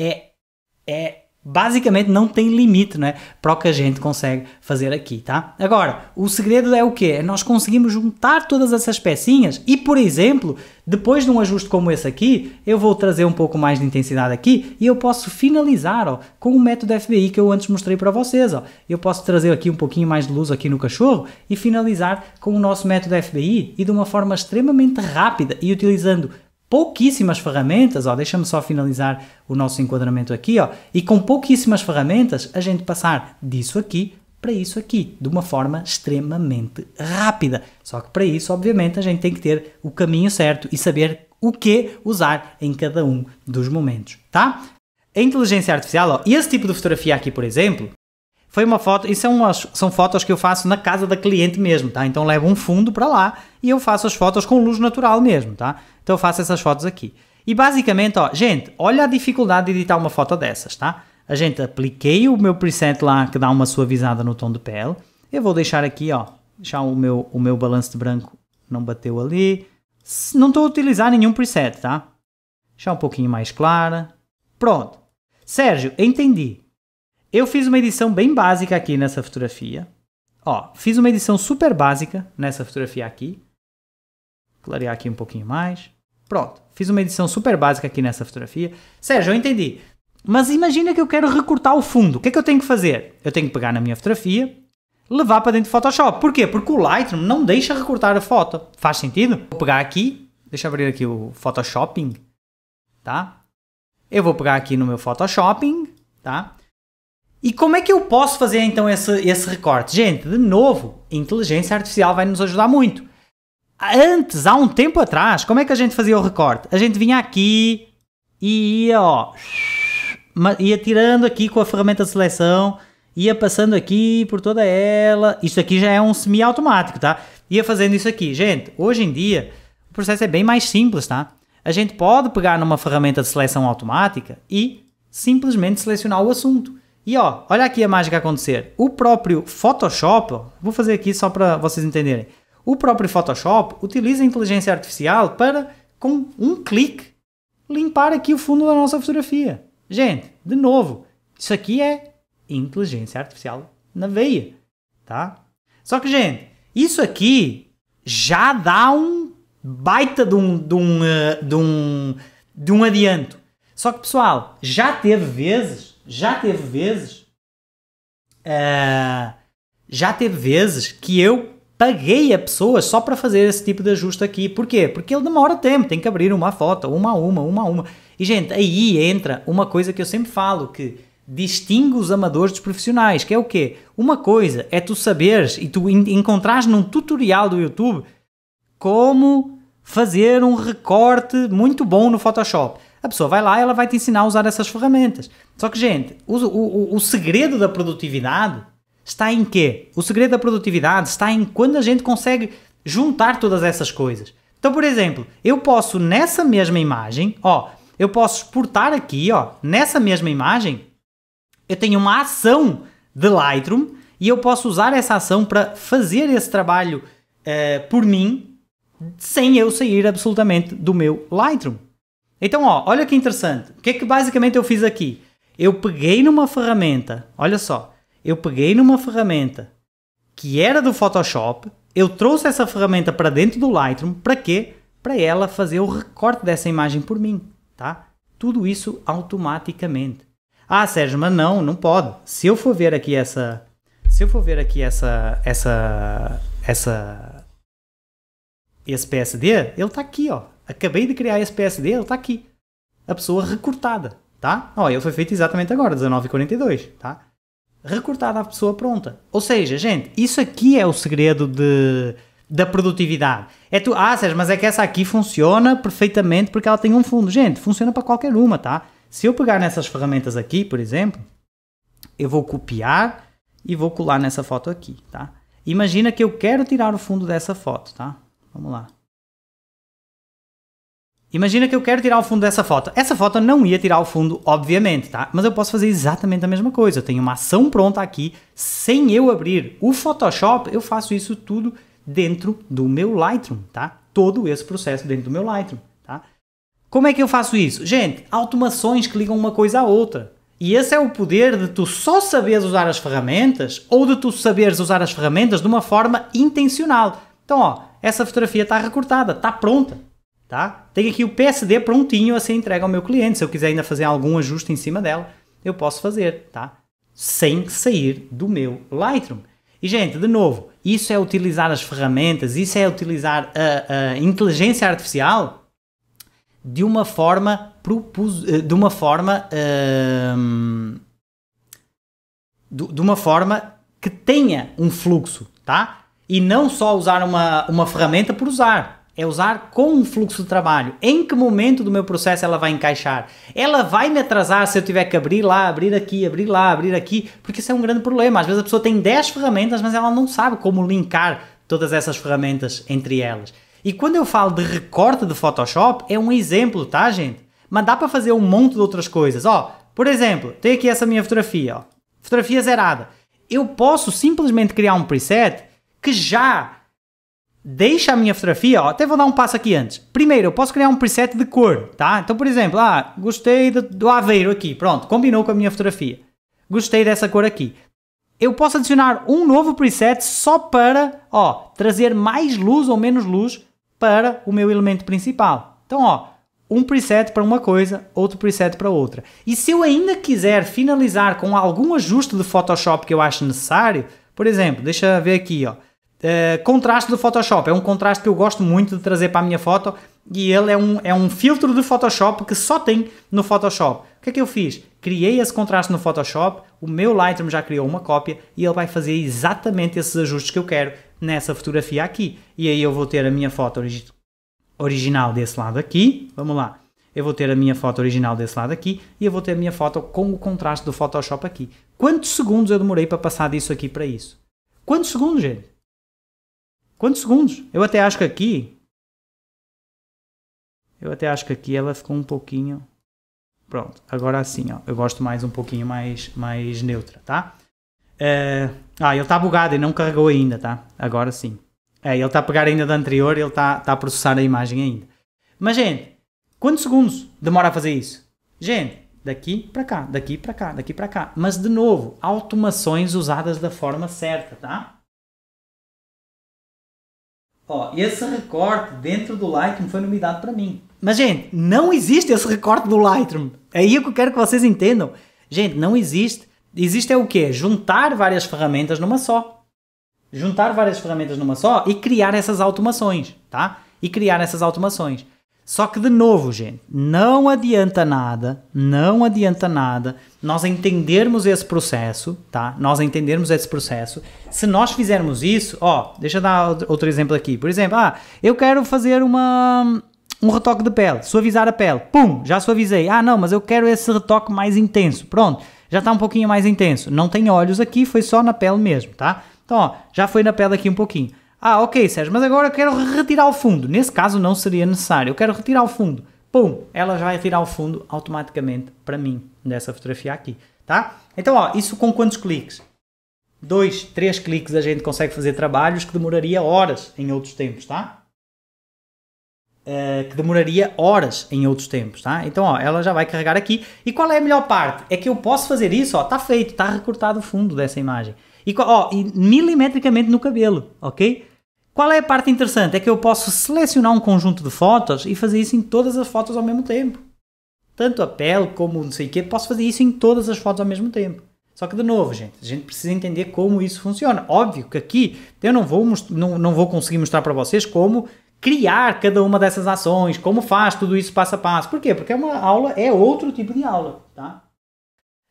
é, é basicamente não tem limite né, para o que a gente consegue fazer aqui, tá? Agora, o segredo é o quê? É nós conseguimos juntar todas essas pecinhas e, por exemplo, depois de um ajuste como esse aqui, eu vou trazer um pouco mais de intensidade aqui e eu posso finalizar ó, com o método FBI que eu antes mostrei para vocês. Ó. Eu posso trazer aqui um pouquinho mais de luz aqui no cachorro e finalizar com o nosso método FBI e de uma forma extremamente rápida e utilizando pouquíssimas ferramentas, ó, deixa-me só finalizar o nosso enquadramento aqui, ó, e com pouquíssimas ferramentas a gente passar disso aqui para isso aqui, de uma forma extremamente rápida. Só que para isso, obviamente, a gente tem que ter o caminho certo e saber o que usar em cada um dos momentos, tá? A inteligência artificial, ó, esse tipo de fotografia aqui, por exemplo, foi uma foto, isso é são fotos que eu faço na casa da cliente mesmo, tá? Então levo um fundo para lá e eu faço as fotos com luz natural mesmo, tá? Então eu faço essas fotos aqui. E basicamente, ó, gente, olha a dificuldade de editar uma foto dessas, tá? A gente apliquei o meu preset lá que dá uma suavizada no tom de pele. Eu vou deixar aqui, ó, deixar o meu, o meu balanço de branco não bateu ali. Não estou a utilizar nenhum preset, tá? Deixar um pouquinho mais clara. Pronto. Sérgio, entendi. Eu fiz uma edição bem básica aqui nessa fotografia. Ó, fiz uma edição super básica nessa fotografia aqui. Clarear aqui um pouquinho mais. Pronto, fiz uma edição super básica aqui nessa fotografia. Sérgio, eu entendi. Mas imagina que eu quero recortar o fundo. O que é que eu tenho que fazer? Eu tenho que pegar na minha fotografia, levar para dentro do Photoshop. Porquê? Porque o Lightroom não deixa recortar a foto. Faz sentido? Vou pegar aqui, deixa eu abrir aqui o Photoshopping, tá? Eu vou pegar aqui no meu Photoshopping, tá? E como é que eu posso fazer então esse, esse recorte? Gente, de novo, inteligência artificial vai nos ajudar muito. Antes, há um tempo atrás, como é que a gente fazia o recorte? A gente vinha aqui e ia, ó, ia tirando aqui com a ferramenta de seleção, ia passando aqui por toda ela. Isso aqui já é um semi-automático, tá? Ia fazendo isso aqui. Gente, hoje em dia, o processo é bem mais simples, tá? A gente pode pegar numa ferramenta de seleção automática e simplesmente selecionar o assunto. E ó, olha aqui a mágica acontecer. O próprio Photoshop, vou fazer aqui só para vocês entenderem. O próprio Photoshop utiliza a inteligência artificial para, com um clique, limpar aqui o fundo da nossa fotografia. Gente, de novo, isso aqui é inteligência artificial na veia, tá? Só que, gente, isso aqui já dá um baita de um, de um, eh, de um, de um adianto. Só que, pessoal, já teve vezes já teve vezes. Uh, já teve vezes que eu paguei a pessoa só para fazer esse tipo de ajuste aqui. Porquê? Porque ele demora tempo, tem que abrir uma foto, uma a uma, uma a uma. E, gente, aí entra uma coisa que eu sempre falo, que distingue os amadores dos profissionais, que é o quê? Uma coisa é tu saberes e tu encontrares num tutorial do YouTube como fazer um recorte muito bom no Photoshop. A pessoa vai lá e ela vai te ensinar a usar essas ferramentas. Só que, gente, o, o, o segredo da produtividade está em quê? O segredo da produtividade está em quando a gente consegue juntar todas essas coisas. Então, por exemplo, eu posso nessa mesma imagem, ó, eu posso exportar aqui, ó, nessa mesma imagem, eu tenho uma ação de Lightroom e eu posso usar essa ação para fazer esse trabalho eh, por mim sem eu sair absolutamente do meu Lightroom. Então, ó, olha que interessante. O que é que basicamente eu fiz aqui? Eu peguei numa ferramenta, olha só, eu peguei numa ferramenta que era do Photoshop, eu trouxe essa ferramenta para dentro do Lightroom, para quê? Para ela fazer o recorte dessa imagem por mim, tá? Tudo isso automaticamente. Ah, Sérgio, mas não, não pode. Se eu for ver aqui essa, se eu for ver aqui essa, essa, essa, esse PSD, ele está aqui, ó acabei de criar esse PSD, ele está aqui. A pessoa recortada, tá? Ó, ele foi feito exatamente agora, 19h42, tá? Recortada a pessoa pronta. Ou seja, gente, isso aqui é o segredo de, da produtividade. É tu, ah, Sérgio, mas é que essa aqui funciona perfeitamente porque ela tem um fundo. Gente, funciona para qualquer uma, tá? Se eu pegar nessas ferramentas aqui, por exemplo, eu vou copiar e vou colar nessa foto aqui, tá? Imagina que eu quero tirar o fundo dessa foto, tá? Vamos lá. Imagina que eu quero tirar o fundo dessa foto. Essa foto não ia tirar o fundo, obviamente, tá? Mas eu posso fazer exatamente a mesma coisa. Eu tenho uma ação pronta aqui, sem eu abrir o Photoshop, eu faço isso tudo dentro do meu Lightroom, tá? Todo esse processo dentro do meu Lightroom, tá? Como é que eu faço isso? Gente, automações que ligam uma coisa à outra. E esse é o poder de tu só saberes usar as ferramentas ou de tu saberes usar as ferramentas de uma forma intencional. Então, ó, essa fotografia está recortada, está pronta tá? Tem aqui o PSD prontinho a ser entregue ao meu cliente. Se eu quiser ainda fazer algum ajuste em cima dela, eu posso fazer, tá? Sem sair do meu Lightroom. E, gente, de novo, isso é utilizar as ferramentas, isso é utilizar a, a inteligência artificial de uma forma eh, de uma forma um, ehm, de uma forma que tenha um fluxo, tá? E não só usar uma, uma ferramenta por usar, é usar com o fluxo de trabalho. Em que momento do meu processo ela vai encaixar? Ela vai me atrasar se eu tiver que abrir lá, abrir aqui, abrir lá, abrir aqui, porque isso é um grande problema. Às vezes a pessoa tem 10 ferramentas, mas ela não sabe como linkar todas essas ferramentas entre elas. E quando eu falo de recorte de Photoshop, é um exemplo, tá, gente? Mas dá para fazer um monte de outras coisas. Ó, por exemplo, tem aqui essa minha fotografia, ó. Fotografia zerada. Eu posso simplesmente criar um preset que já deixa a minha fotografia, ó, até vou dar um passo aqui antes. Primeiro, eu posso criar um preset de cor, tá? Então, por exemplo, ah, gostei do, do aveiro aqui, pronto, combinou com a minha fotografia. Gostei dessa cor aqui. Eu posso adicionar um novo preset só para, ó, trazer mais luz ou menos luz para o meu elemento principal. Então, ó, um preset para uma coisa, outro preset para outra. E se eu ainda quiser finalizar com algum ajuste de Photoshop que eu acho necessário, por exemplo, deixa eu ver aqui, ó. Uh, contraste do Photoshop. É um contraste que eu gosto muito de trazer para a minha foto e ele é um, é um filtro de Photoshop que só tem no Photoshop. O que é que eu fiz? Criei esse contraste no Photoshop, o meu Lightroom já criou uma cópia e ele vai fazer exatamente esses ajustes que eu quero nessa fotografia aqui. E aí eu vou ter a minha foto origi original desse lado aqui. Vamos lá. Eu vou ter a minha foto original desse lado aqui e eu vou ter a minha foto com o contraste do Photoshop aqui. Quantos segundos eu demorei para passar disso aqui para isso? Quantos segundos, gente? Quantos segundos? Eu até acho que aqui. Eu até acho que aqui ela ficou um pouquinho. Pronto, agora assim, ó. Eu gosto mais um pouquinho mais, mais neutra, tá? Uh, ah, ele está bugado e não carregou ainda, tá? Agora sim. É, ele está a pegar ainda da anterior, ele está tá a processar a imagem ainda. Mas, gente, quantos segundos demora a fazer isso? Gente, daqui para cá, daqui para cá, daqui para cá. Mas, de novo, automações usadas da forma certa, tá? Ó, esse recorte dentro do Lightroom foi novidade para mim. Mas, gente, não existe esse recorte do Lightroom. É aí que eu quero que vocês entendam. Gente, não existe. Existe é o quê? Juntar várias ferramentas numa só. Juntar várias ferramentas numa só e criar essas automações, tá? E criar essas automações. Só que, de novo, gente, não adianta nada, não adianta nada nós entendermos esse processo, tá? Nós entendermos esse processo. Se nós fizermos isso, ó, deixa eu dar outro exemplo aqui. Por exemplo, ah, eu quero fazer uma, um retoque de pele, suavizar a pele. Pum, já suavizei. Ah, não, mas eu quero esse retoque mais intenso. Pronto, já está um pouquinho mais intenso. Não tem olhos aqui, foi só na pele mesmo, tá? Então, ó, já foi na pele aqui um pouquinho. Ah, ok, Sérgio, mas agora eu quero retirar o fundo. Nesse caso não seria necessário. Eu quero retirar o fundo. Pum, ela já vai retirar o fundo automaticamente para mim, dessa fotografia aqui, tá? Então, ó, isso com quantos cliques? Dois, três cliques a gente consegue fazer trabalhos que demoraria horas em outros tempos, tá? Uh, que demoraria horas em outros tempos, tá? Então, ó, ela já vai carregar aqui. E qual é a melhor parte? É que eu posso fazer isso, ó, tá feito, tá recortado o fundo dessa imagem. E, ó, e milimetricamente no cabelo, ok? Qual é a parte interessante? É que eu posso selecionar um conjunto de fotos e fazer isso em todas as fotos ao mesmo tempo. Tanto a pele como não sei o quê, posso fazer isso em todas as fotos ao mesmo tempo. Só que, de novo, gente, a gente precisa entender como isso funciona. Óbvio que aqui eu não vou, não, não vou conseguir mostrar para vocês como criar cada uma dessas ações, como faz tudo isso passo a passo. Por quê? Porque é uma aula, é outro tipo de aula, tá?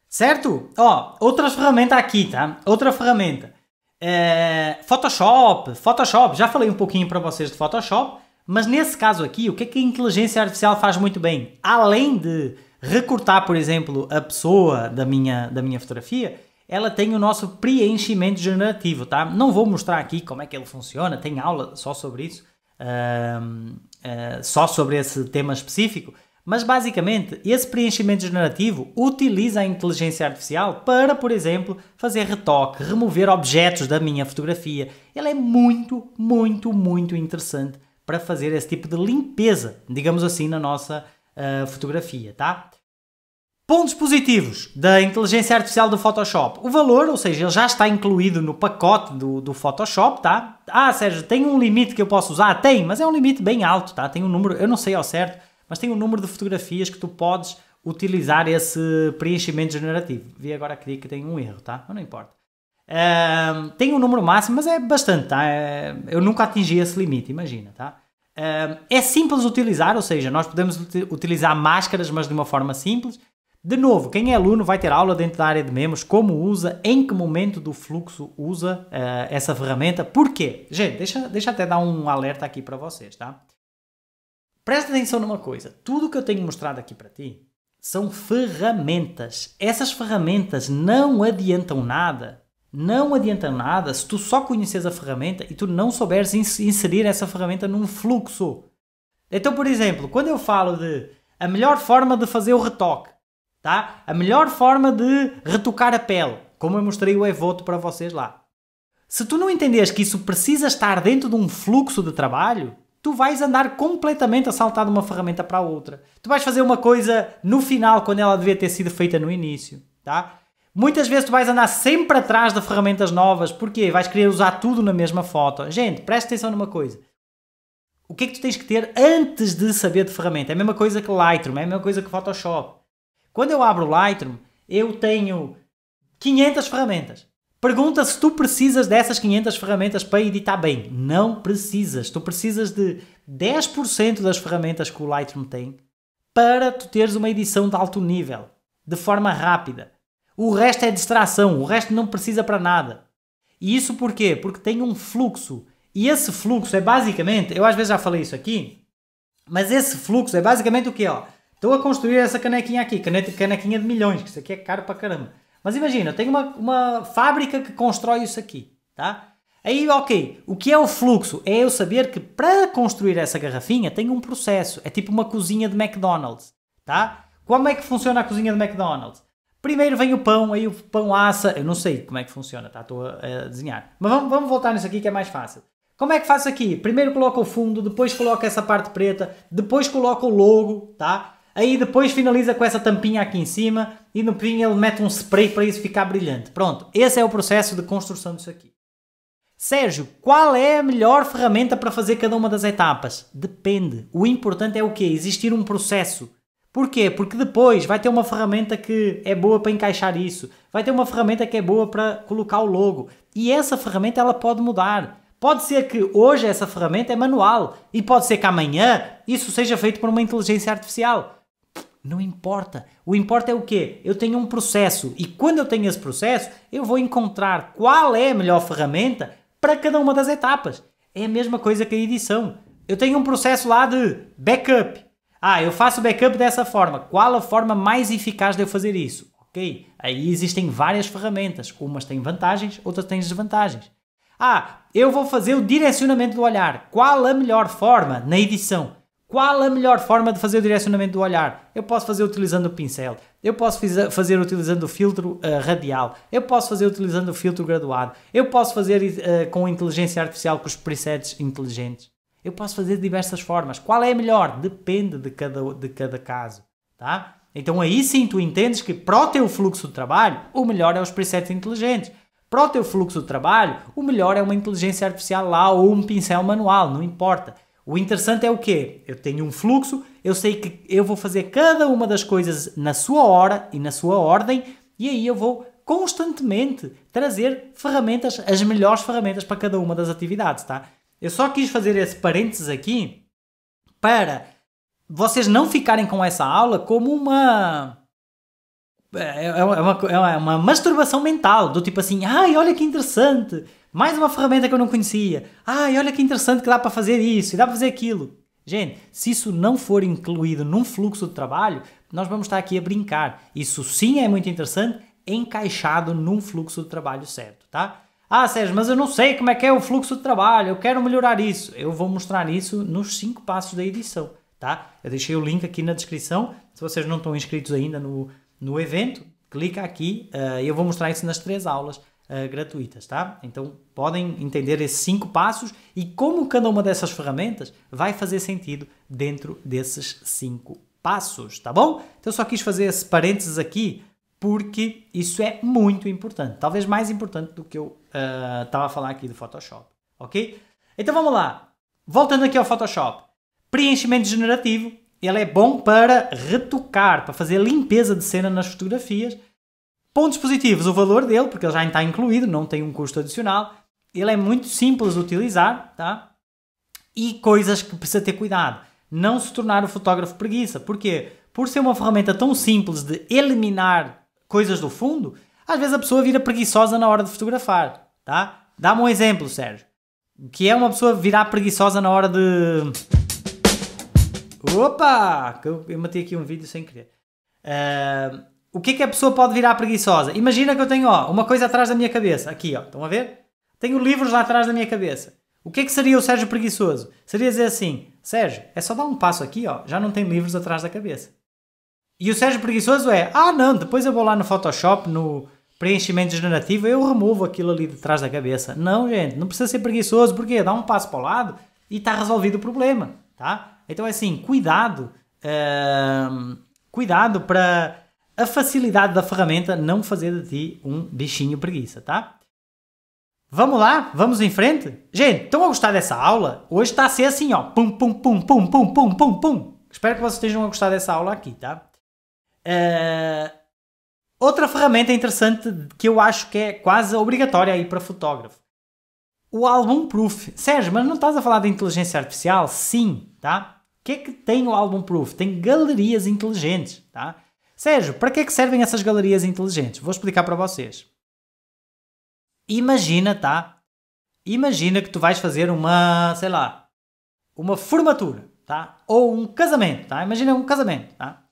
Certo? Ó, outra ferramenta aqui, tá? Outra ferramenta. É, Photoshop, Photoshop, já falei um pouquinho para vocês de Photoshop, mas nesse caso aqui, o que é que a inteligência artificial faz muito bem? Além de recortar, por exemplo, a pessoa da minha, da minha fotografia, ela tem o nosso preenchimento generativo, tá? Não vou mostrar aqui como é que ele funciona, tem aula só sobre isso, uh, uh, só sobre esse tema específico, mas basicamente, esse preenchimento generativo utiliza a inteligência artificial para, por exemplo, fazer retoque, remover objetos da minha fotografia. Ele é muito, muito, muito interessante para fazer esse tipo de limpeza, digamos assim, na nossa uh, fotografia, tá? Pontos positivos da inteligência artificial do Photoshop. O valor, ou seja, ele já está incluído no pacote do, do Photoshop, tá? Ah, Sérgio, tem um limite que eu posso usar? Tem, mas é um limite bem alto, tá? Tem um número, eu não sei ao certo, mas tem um número de fotografias que tu podes utilizar esse preenchimento generativo. Vi agora que que tem um erro, tá? Mas não importa. tem um número máximo, mas é bastante, tá? É, eu nunca atingi esse limite, imagina, tá? é simples de utilizar, ou seja, nós podemos utilizar máscaras, mas de uma forma simples. De novo, quem é aluno vai ter aula dentro da área de memos, como usa, em que momento do fluxo usa ah, essa ferramenta, porquê? Gente, deixa, deixa até dar um alerta aqui para vocês, tá? Presta atenção numa coisa: tudo o que eu tenho mostrado aqui para ti são ferramentas. Essas ferramentas não adiantam nada. Não adianta nada se tu só conheces a ferramenta e tu não souberes inserir essa ferramenta num fluxo. Então, por exemplo, quando eu falo de a melhor forma de fazer o retoque, tá? A melhor forma de retocar a pele, como eu mostrei o Evoto para vocês lá. Se tu não entenderes que isso precisa estar dentro de um fluxo de trabalho, tu vais andar completamente a saltar de uma ferramenta para outra. Tu vais fazer uma coisa no final quando ela devia ter sido feita no início, tá? Muitas vezes tu vais andar sempre atrás de ferramentas novas, porque vais querer usar tudo na mesma foto. Gente, presta atenção numa coisa. O que é que tu tens que ter antes de saber de ferramenta? É a mesma coisa que Lightroom, é a mesma coisa que Photoshop. Quando eu abro o Lightroom, eu tenho 500 ferramentas. Pergunta se tu precisas dessas 500 ferramentas para editar bem. Não precisas. Tu precisas de 10% das ferramentas que o Lightroom tem para tu teres uma edição de alto nível, de forma rápida. O resto é distração, o resto não precisa para nada. E isso porquê? Porque tem um fluxo. E esse fluxo é basicamente, eu às vezes já falei isso aqui, mas esse fluxo é basicamente o quê? Ó, estou a construir essa canequinha aqui, canequinha de milhões, que isso aqui é caro para caramba. Mas imagina, eu tenho uma, uma fábrica que constrói isso aqui, tá? Aí, ok, o que é o fluxo? É eu saber que para construir essa garrafinha tem um processo. É tipo uma cozinha de McDonald's, tá? Como é que funciona a cozinha de McDonald's? Primeiro vem o pão, aí o pão assa. Eu não sei como é que funciona, tá? Estou a, a, desenhar. Mas vamos, vamos voltar nisso aqui que é mais fácil. Como é que faço aqui? Primeiro coloca o fundo, depois coloca essa parte preta, depois coloca o logo, tá? Aí depois finaliza com essa tampinha aqui em cima e no fim ele mete um spray para isso ficar brilhante. Pronto, esse é o processo de construção disso aqui. Sérgio, qual é a melhor ferramenta para fazer cada uma das etapas? Depende. O importante é o quê? Existir um processo. Porquê? Porque depois vai ter uma ferramenta que é boa para encaixar isso, vai ter uma ferramenta que é boa para colocar o logo. E essa ferramenta ela pode mudar. Pode ser que hoje essa ferramenta é manual e pode ser que amanhã isso seja feito por uma inteligência artificial. Não importa. O importa é o quê? Eu tenho um processo e quando eu tenho esse processo, eu vou encontrar qual é a melhor ferramenta para cada uma das etapas. É a mesma coisa que a edição. Eu tenho um processo lá de backup. Ah, eu faço backup dessa forma. Qual a forma mais eficaz de eu fazer isso? Ok, aí existem várias ferramentas. Umas têm vantagens, outras têm desvantagens. Ah, eu vou fazer o direcionamento do olhar. Qual a melhor forma na edição? Qual a melhor forma de fazer o direcionamento do olhar? Eu posso fazer utilizando o pincel, eu posso fazer utilizando o filtro uh, radial, eu posso fazer utilizando o filtro graduado, eu posso fazer uh, com inteligência artificial, com os presets inteligentes. Eu posso fazer de diversas formas. Qual é a melhor? Depende de cada, de cada caso, tá? Então aí sim tu entendes que para o teu fluxo de trabalho, o melhor é os presets inteligentes. Para o teu fluxo de trabalho, o melhor é uma inteligência artificial lá ou um pincel manual, não importa. O interessante é o quê? Eu tenho um fluxo, eu sei que eu vou fazer cada uma das coisas na sua hora e na sua ordem, e aí eu vou constantemente trazer ferramentas, as melhores ferramentas para cada uma das atividades, tá? Eu só quis fazer esse parênteses aqui para vocês não ficarem com essa aula como uma é, é, é, é uma, é uma masturbação mental, do tipo assim, ai, olha que interessante, mais uma ferramenta que eu não conhecia, ai, olha que interessante que dá para fazer isso e dá para fazer aquilo. Gente, se isso não for incluído num fluxo de trabalho, nós vamos estar aqui a brincar. Isso sim é muito interessante, encaixado num fluxo de trabalho certo, tá? Ah, Sérgio, mas eu não sei como é que é o fluxo de trabalho, eu quero melhorar isso. Eu vou mostrar isso nos 5 passos da edição, tá? Eu deixei o link aqui na descrição. Se vocês não estão inscritos ainda no, no evento, clica aqui eh, e uh, eu vou mostrar isso nas três aulas uh, gratuitas, tá? Então podem entender esses cinco passos e como cada uma dessas ferramentas vai fazer sentido dentro desses cinco passos, tá bom? Então só quis fazer esse parênteses aqui porque isso é muito importante, talvez mais importante do que eu estava eh, uh, a falar aqui do Photoshop, ok? Então vamos lá. Voltando aqui ao Photoshop, preenchimento generativo ele é bom para retocar, para fazer limpeza de cena nas fotografias. Pontos positivos, o valor dele, porque ele já está incluído, não tem um custo adicional. Ele é muito simples de utilizar, tá? E coisas que precisa ter cuidado. Não se tornar o fotógrafo preguiça. Porquê? Por ser uma ferramenta tão simples de eliminar coisas do fundo, às vezes a pessoa vira preguiçosa na hora de fotografar, tá? Dá-me um exemplo, Sérgio. Que é uma pessoa virar preguiçosa na hora de Opa! Eu, eu matei aqui um vídeo sem querer. Uh, o que é que a pessoa pode virar preguiçosa? Imagina que eu tenho ó, uma coisa atrás da minha cabeça. Aqui, ó, estão a ver? Tenho livros lá atrás da minha cabeça. O que é que seria o Sérgio preguiçoso? Seria dizer assim: Sérgio, é só dar um passo aqui, ó, já não tem livros atrás da cabeça. E o Sérgio preguiçoso é: ah, não, depois eu vou lá no Photoshop, no preenchimento generativo, eu removo aquilo ali de trás da cabeça. Não, gente, não precisa ser preguiçoso, porque dá um passo para o lado e está resolvido o problema, tá? Então é assim, cuidado, uh, cuidado para a facilidade da ferramenta não fazer de ti um bichinho preguiça, tá? Vamos lá? Vamos em frente? Gente, estão a gostar dessa aula? Hoje está a ser assim, ó. Pum, pum, pum, pum, pum, pum, pum, pum. Espero que vocês estejam a gostar dessa aula aqui, tá? Uh, outra ferramenta interessante que eu acho que é quase obrigatória aí para fotógrafo. O álbum proof. Sérgio, mas não estás a falar de inteligência artificial? Sim, tá? que é que tem o álbum Proof? Tem galerias inteligentes, tá? Sérgio, para que é que servem essas galerias inteligentes? Vou explicar para vocês. Imagina, tá? Imagina que tu vais fazer uma, sei lá, uma formatura, tá? Ou um casamento, tá? Imagina um casamento, tá?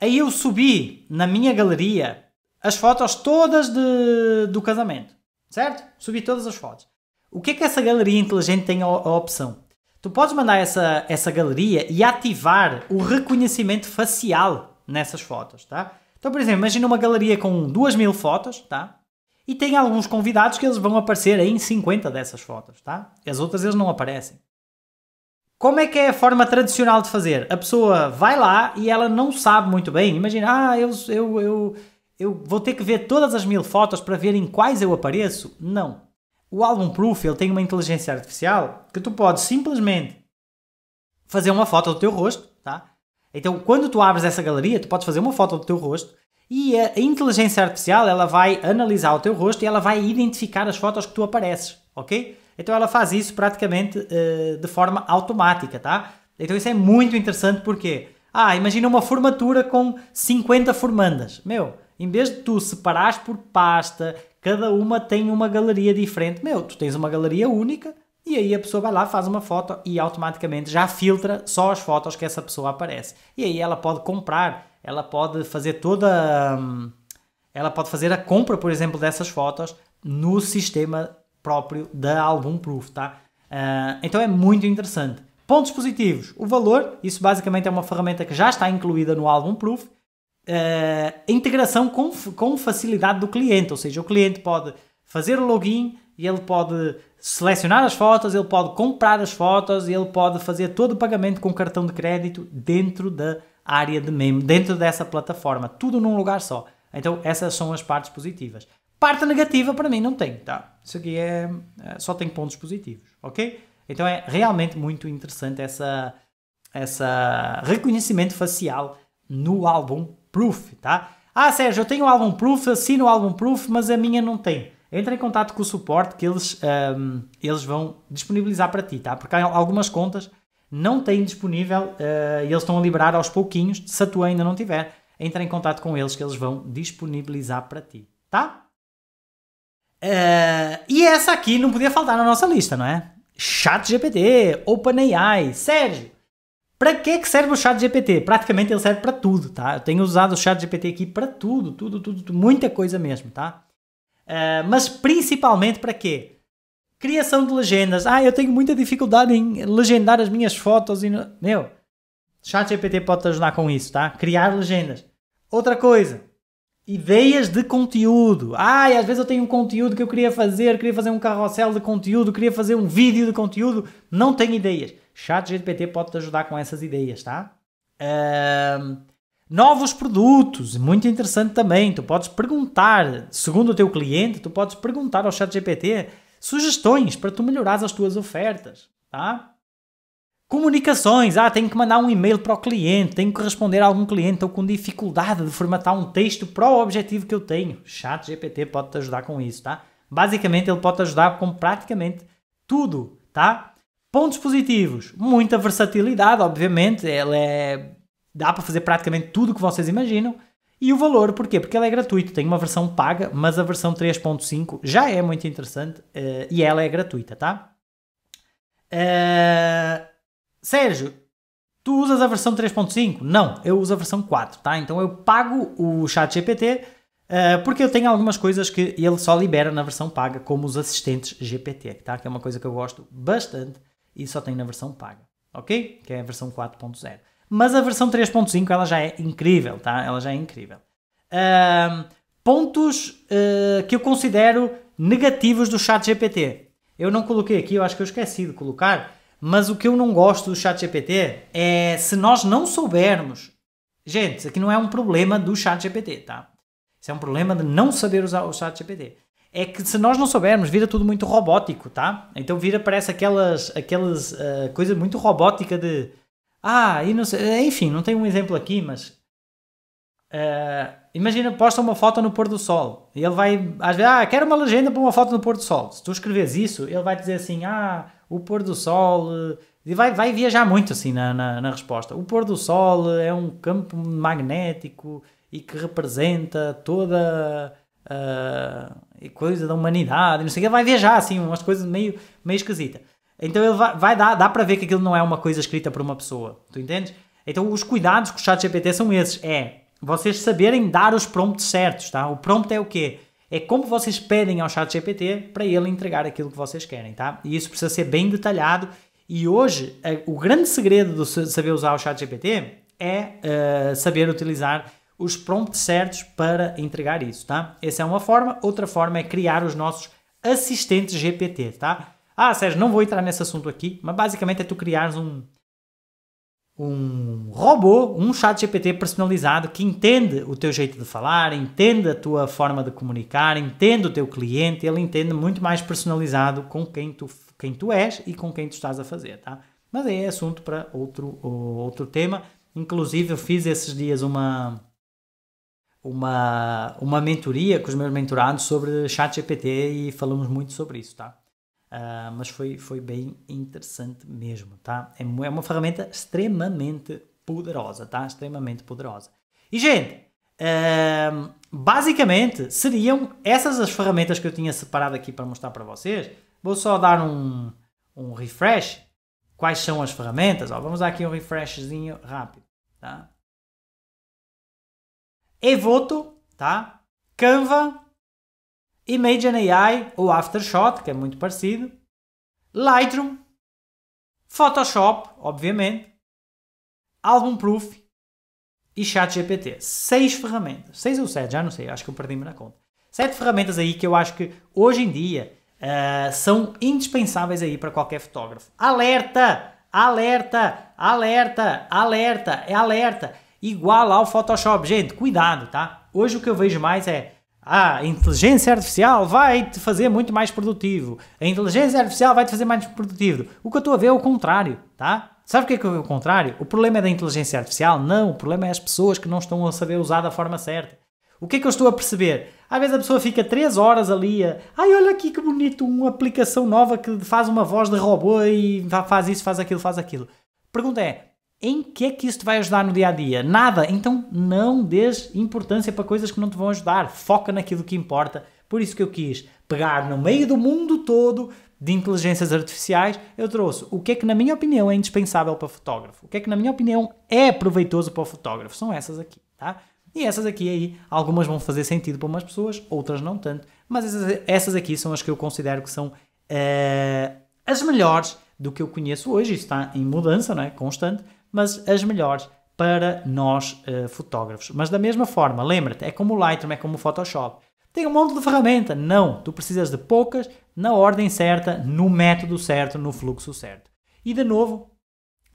Aí eu subi na minha galeria as fotos todas de, do casamento, certo? Subi todas as fotos. O que é que essa galeria inteligente tem a opção? Tu podes mandar essa, essa galeria e ativar o reconhecimento facial nessas fotos, tá? Então, por exemplo, imagina uma galeria com duas mil fotos, tá? E tem alguns convidados que eles vão aparecer em 50 dessas fotos, tá? E as outras eles não aparecem. Como é que é a forma tradicional de fazer? A pessoa vai lá e ela não sabe muito bem. Imagina, ah, eu, eu, eu, eu vou ter que ver todas as mil fotos para ver em quais eu apareço? Não. O álbum Proof ele tem uma inteligência artificial que tu podes simplesmente fazer uma foto do teu rosto, tá? Então, quando tu abres essa galeria, tu podes fazer uma foto do teu rosto e a inteligência artificial ela vai analisar o teu rosto e ela vai identificar as fotos que tu apareces, ok? Então ela faz isso praticamente uh, de forma automática, tá? Então isso é muito interessante porque, ah, imagina uma formatura com 50 formandas. Meu, em vez de tu separares por pasta, Cada uma tem uma galeria diferente. Meu, tu tens uma galeria única e aí a pessoa vai lá, faz uma foto e automaticamente já filtra só as fotos que essa pessoa aparece. E aí ela pode comprar, ela pode fazer toda. Hum, ela pode fazer a compra, por exemplo, dessas fotos no sistema próprio da Album Proof, tá? Uh, então é muito interessante. Pontos positivos: o valor, isso basicamente é uma ferramenta que já está incluída no Album Proof eh, integração com, com facilidade do cliente, ou seja, o cliente pode fazer o login e ele pode selecionar as fotos, ele pode comprar as fotos, e ele pode fazer todo o pagamento com cartão de crédito dentro da área de meme, dentro dessa plataforma, tudo num lugar só. Então essas são as partes positivas. Parte negativa para mim não tem, tá? Isso aqui é, é só tem pontos positivos, ok? Então é realmente muito interessante essa essa reconhecimento facial no álbum Proof, tá? Ah, Sérgio, eu tenho o álbum Proof, assino o álbum Proof, mas a minha não tem. Entra em contato com o suporte que eles, um, ehm, eles vão disponibilizar para ti, tá? Porque há algumas contas não têm disponível uh, e eles estão a liberar aos pouquinhos. Se a tua ainda não tiver, entra em contato com eles que eles vão disponibilizar para ti, tá? Uh, e essa aqui não podia faltar na nossa lista, não é? ChatGPT, OpenAI. Sérgio, para que serve o chat GPT? Praticamente ele serve para tudo, tá? Eu tenho usado o chat GPT aqui para tudo, tudo, tudo, tudo, muita coisa mesmo, tá? Uh, mas principalmente para quê? Criação de legendas. Ah, eu tenho muita dificuldade em legendar as minhas fotos e... No... Meu, chat GPT pode te ajudar com isso, tá? Criar legendas. Outra coisa, ideias de conteúdo. Ah, às vezes eu tenho um conteúdo que eu queria fazer, queria fazer um carrossel de conteúdo, queria fazer um vídeo de conteúdo, não tenho ideias. ChatGPT pode te ajudar com essas ideias, tá? Uh, novos produtos, muito interessante também. Tu podes perguntar, segundo o teu cliente, tu podes perguntar ao ChatGPT sugestões para tu melhorar as tuas ofertas, tá? Comunicações, ah, tenho que mandar um e-mail para o cliente, tenho que responder a algum cliente, estou com dificuldade de formatar um texto para o objetivo que eu tenho. Chat GPT pode te ajudar com isso, tá? Basicamente, ele pode te ajudar com praticamente tudo, tá? Pontos positivos, muita versatilidade, obviamente, ela é dá para fazer praticamente tudo o que vocês imaginam. E o valor, porquê? Porque ela é gratuita, tem uma versão paga, mas a versão 3.5 já é muito interessante uh, e ela é gratuita, tá? Uh, Sérgio, tu usas a versão 3.5? Não, eu uso a versão 4, tá? Então eu pago o chat GPT uh, eh, porque eu tenho algumas coisas que ele só libera na versão paga, como os assistentes GPT, tá? Que é uma coisa que eu gosto bastante e só tem na versão paga, ok? Que é a versão 4.0. Mas a versão 3.5 ela já é incrível, tá? Ela já é incrível. Uh, pontos uh, que eu considero negativos do chat GPT. Eu não coloquei aqui, eu acho que eu esqueci de colocar, mas o que eu não gosto do chat GPT é se nós não soubermos. Gente, isso aqui não é um problema do chat GPT, tá? Isso é um problema de não saber usar o chat GPT é que se nós não soubermos, vira tudo muito robótico, tá? Então vira, parece aquelas, aquelas uh, coisa muito robótica de. Ah, e não sei, eh, enfim, não tenho um exemplo aqui, mas. Uh, imagina, posta uma foto no pôr do sol. E ele vai, às vezes, ah, quero uma legenda para uma foto no pôr do sol. Se tu escreves isso, ele vai dizer assim, ah, o pôr do sol. Uh, e vai, vai viajar muito assim na, na, na resposta. O pôr do sol é um campo magnético e que representa toda uh, coisa da humanidade, não sei o que, vai viajar, assim, umas coisas meio, meio esquisitas. Então ele vai, vai dar, dá para ver que aquilo não é uma coisa escrita por uma pessoa, tu entendes? Então os cuidados com o chat GPT são esses, é vocês saberem dar os prompts certos, tá? O prompt é o quê? É como vocês pedem ao chat GPT para ele entregar aquilo que vocês querem, tá? E isso precisa ser bem detalhado e hoje, o grande segredo de saber usar o chat GPT é uh, saber utilizar os prompts certos para entregar isso, tá? Essa é uma forma. Outra forma é criar os nossos assistentes GPT, tá? Ah, Sérgio, não vou entrar nesse assunto aqui, mas basicamente é tu criares um, um robô, um chat GPT personalizado que entende o teu jeito de falar, entende a tua forma de comunicar, entende o teu cliente, ele entende muito mais personalizado com quem tu, quem tu és e com quem tu estás a fazer, tá? Mas aí é assunto para outro, outro tema. Inclusive, eu fiz esses dias uma, uma, uma mentoria com os meus mentorados sobre ChatGPT e falamos muito sobre isso, tá? Uh, mas foi, foi bem interessante mesmo, tá? É, é uma ferramenta extremamente poderosa, tá? Extremamente poderosa. E, gente, uh, basicamente seriam essas as ferramentas que eu tinha separado aqui para mostrar para vocês. Vou só dar um, um refresh. Quais são as ferramentas? Ó, vamos dar aqui um refreshzinho rápido, tá? Evoto, tá? Canva, Imagine AI ou Aftershot, que é muito parecido, Lightroom, Photoshop, obviamente, Album Proof e ChatGPT. Seis ferramentas, seis ou sete, já não sei, acho que eu perdi-me na conta. Sete ferramentas aí que eu acho que hoje em dia uh, são indispensáveis aí para qualquer fotógrafo. Alerta! Alerta! Alerta! Alerta! É alerta! igual ao Photoshop. Gente, cuidado, tá? Hoje o que eu vejo mais é ah, a inteligência artificial vai te fazer muito mais produtivo. A inteligência artificial vai te fazer mais produtivo. O que eu estou a ver é o contrário, tá? Sabe o que é, que é o contrário? O problema é da inteligência artificial? Não, o problema é as pessoas que não estão a saber usar da forma certa. O que é que eu estou a perceber? Às vezes a pessoa fica 3 horas ali Ai, olha aqui que bonito, uma aplicação nova que faz uma voz de robô e faz isso, faz aquilo, faz aquilo. Pergunta é: em que é que isso te vai ajudar no dia a dia? Nada. Então não dês importância para coisas que não te vão ajudar. Foca naquilo que importa. Por isso que eu quis pegar no meio do mundo todo de inteligências artificiais, eu trouxe o que é que, na minha opinião, é indispensável para fotógrafo, o que é que, na minha opinião, é proveitoso para fotógrafo. São essas aqui, tá? E essas aqui aí, algumas vão fazer sentido para umas pessoas, outras não tanto, mas essas, essas aqui são as que eu considero que são uh, as melhores do que eu conheço hoje. Isso está em mudança, não é? Constante mas as melhores para nós uh, fotógrafos. Mas da mesma forma, lembra-te, é como o Lightroom, é como o Photoshop. Tem um monte de ferramenta. Não, tu precisas de poucas, na ordem certa, no método certo, no fluxo certo. E de novo,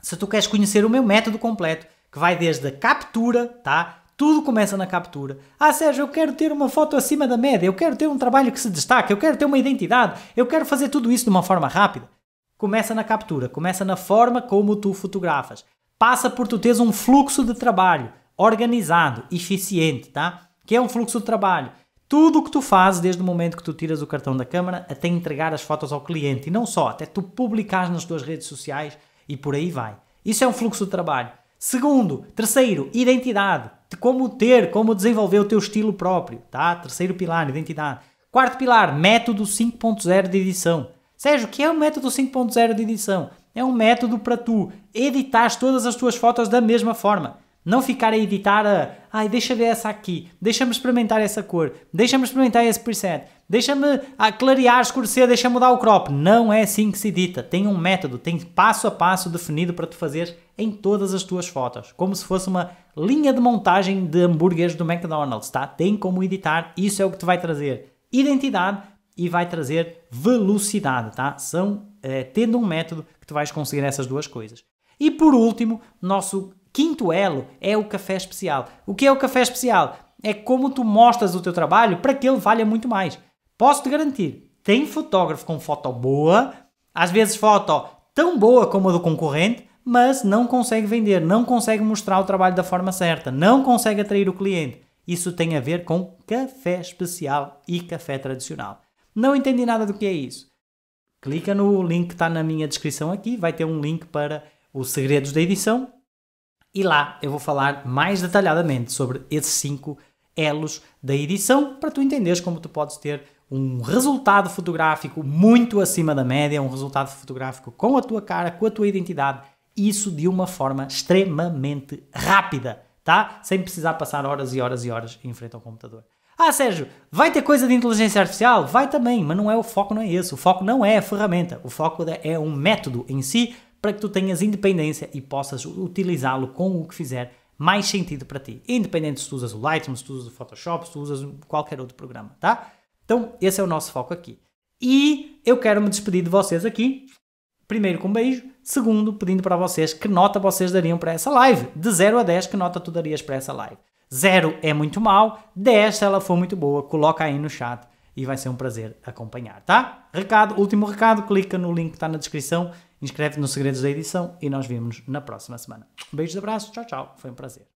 se tu queres conhecer o meu método completo, que vai desde a captura, tá? Tudo começa na captura. Ah, Sérgio, eu quero ter uma foto acima da média, eu quero ter um trabalho que se destaque, eu quero ter uma identidade, eu quero fazer tudo isso de uma forma rápida. Começa na captura, começa na forma como tu fotografas passa por tu teres um fluxo de trabalho organizado, eficiente, tá? Que é um fluxo de trabalho. Tudo o que tu fazes desde o momento que tu tiras o cartão da câmara até entregar as fotos ao cliente e não só, até tu publicares nas tuas redes sociais e por aí vai. Isso é um fluxo de trabalho. Segundo, terceiro, identidade. Como ter, como desenvolver o teu estilo próprio, tá? Terceiro pilar, identidade. Quarto pilar, método 5.0 de edição. Sérgio, o que é o método 5.0 de edição? é um método para tu editar todas as tuas fotos da mesma forma. Não ficar a editar a, ai, deixa ver essa aqui, deixa-me experimentar essa cor, deixa-me experimentar esse preset, deixa-me ah, clarear, escurecer, deixa-me mudar o crop. Não é assim que se edita. Tem um método, tem passo a passo definido para tu fazer em todas as tuas fotos, como se fosse uma linha de montagem de hambúrgueres do McDonald's, tá? Tem como editar, isso é o que te vai trazer identidade e vai trazer velocidade, tá? São eh, tendo um método que tu vais conseguir essas duas coisas. E por último, nosso quinto elo é o café especial. O que é o café especial? É como tu mostras o teu trabalho para que ele valha muito mais. Posso te garantir, tem fotógrafo com foto boa, às vezes foto tão boa como a do concorrente, mas não consegue vender, não consegue mostrar o trabalho da forma certa, não consegue atrair o cliente. Isso tem a ver com café especial e café tradicional. Não entendi nada do que é isso clica no link que está na minha descrição aqui, vai ter um link para os segredos da edição e lá eu vou falar mais detalhadamente sobre esses cinco elos da edição para tu entenderes como tu podes ter um resultado fotográfico muito acima da média, um resultado fotográfico com a tua cara, com a tua identidade, isso de uma forma extremamente rápida, tá? Sem precisar passar horas e horas e horas em frente ao computador. Ah, Sérgio, vai ter coisa de inteligência artificial? Vai também, mas não é o foco, não é esse. O foco não é a ferramenta, o foco é um método em si para que tu tenhas independência e possas utilizá-lo com o que fizer mais sentido para ti, independente se tu usas o Lightroom, se tu usas o Photoshop, se tu usas qualquer outro programa, tá? Então, esse é o nosso foco aqui. E eu quero me despedir de vocês aqui. Primeiro com um beijo, segundo pedindo para vocês que nota vocês dariam para essa live. De 0 a 10, que nota tu darias para essa live? 0 é muito mal, 10 se ela for muito boa, coloca aí no chat e vai ser um prazer acompanhar, tá? Recado, último recado, clica no link que está na descrição, inscreve-te nos Segredos da Edição e nós vemos na próxima semana. Um beijo, abraço, tchau, tchau, foi um prazer.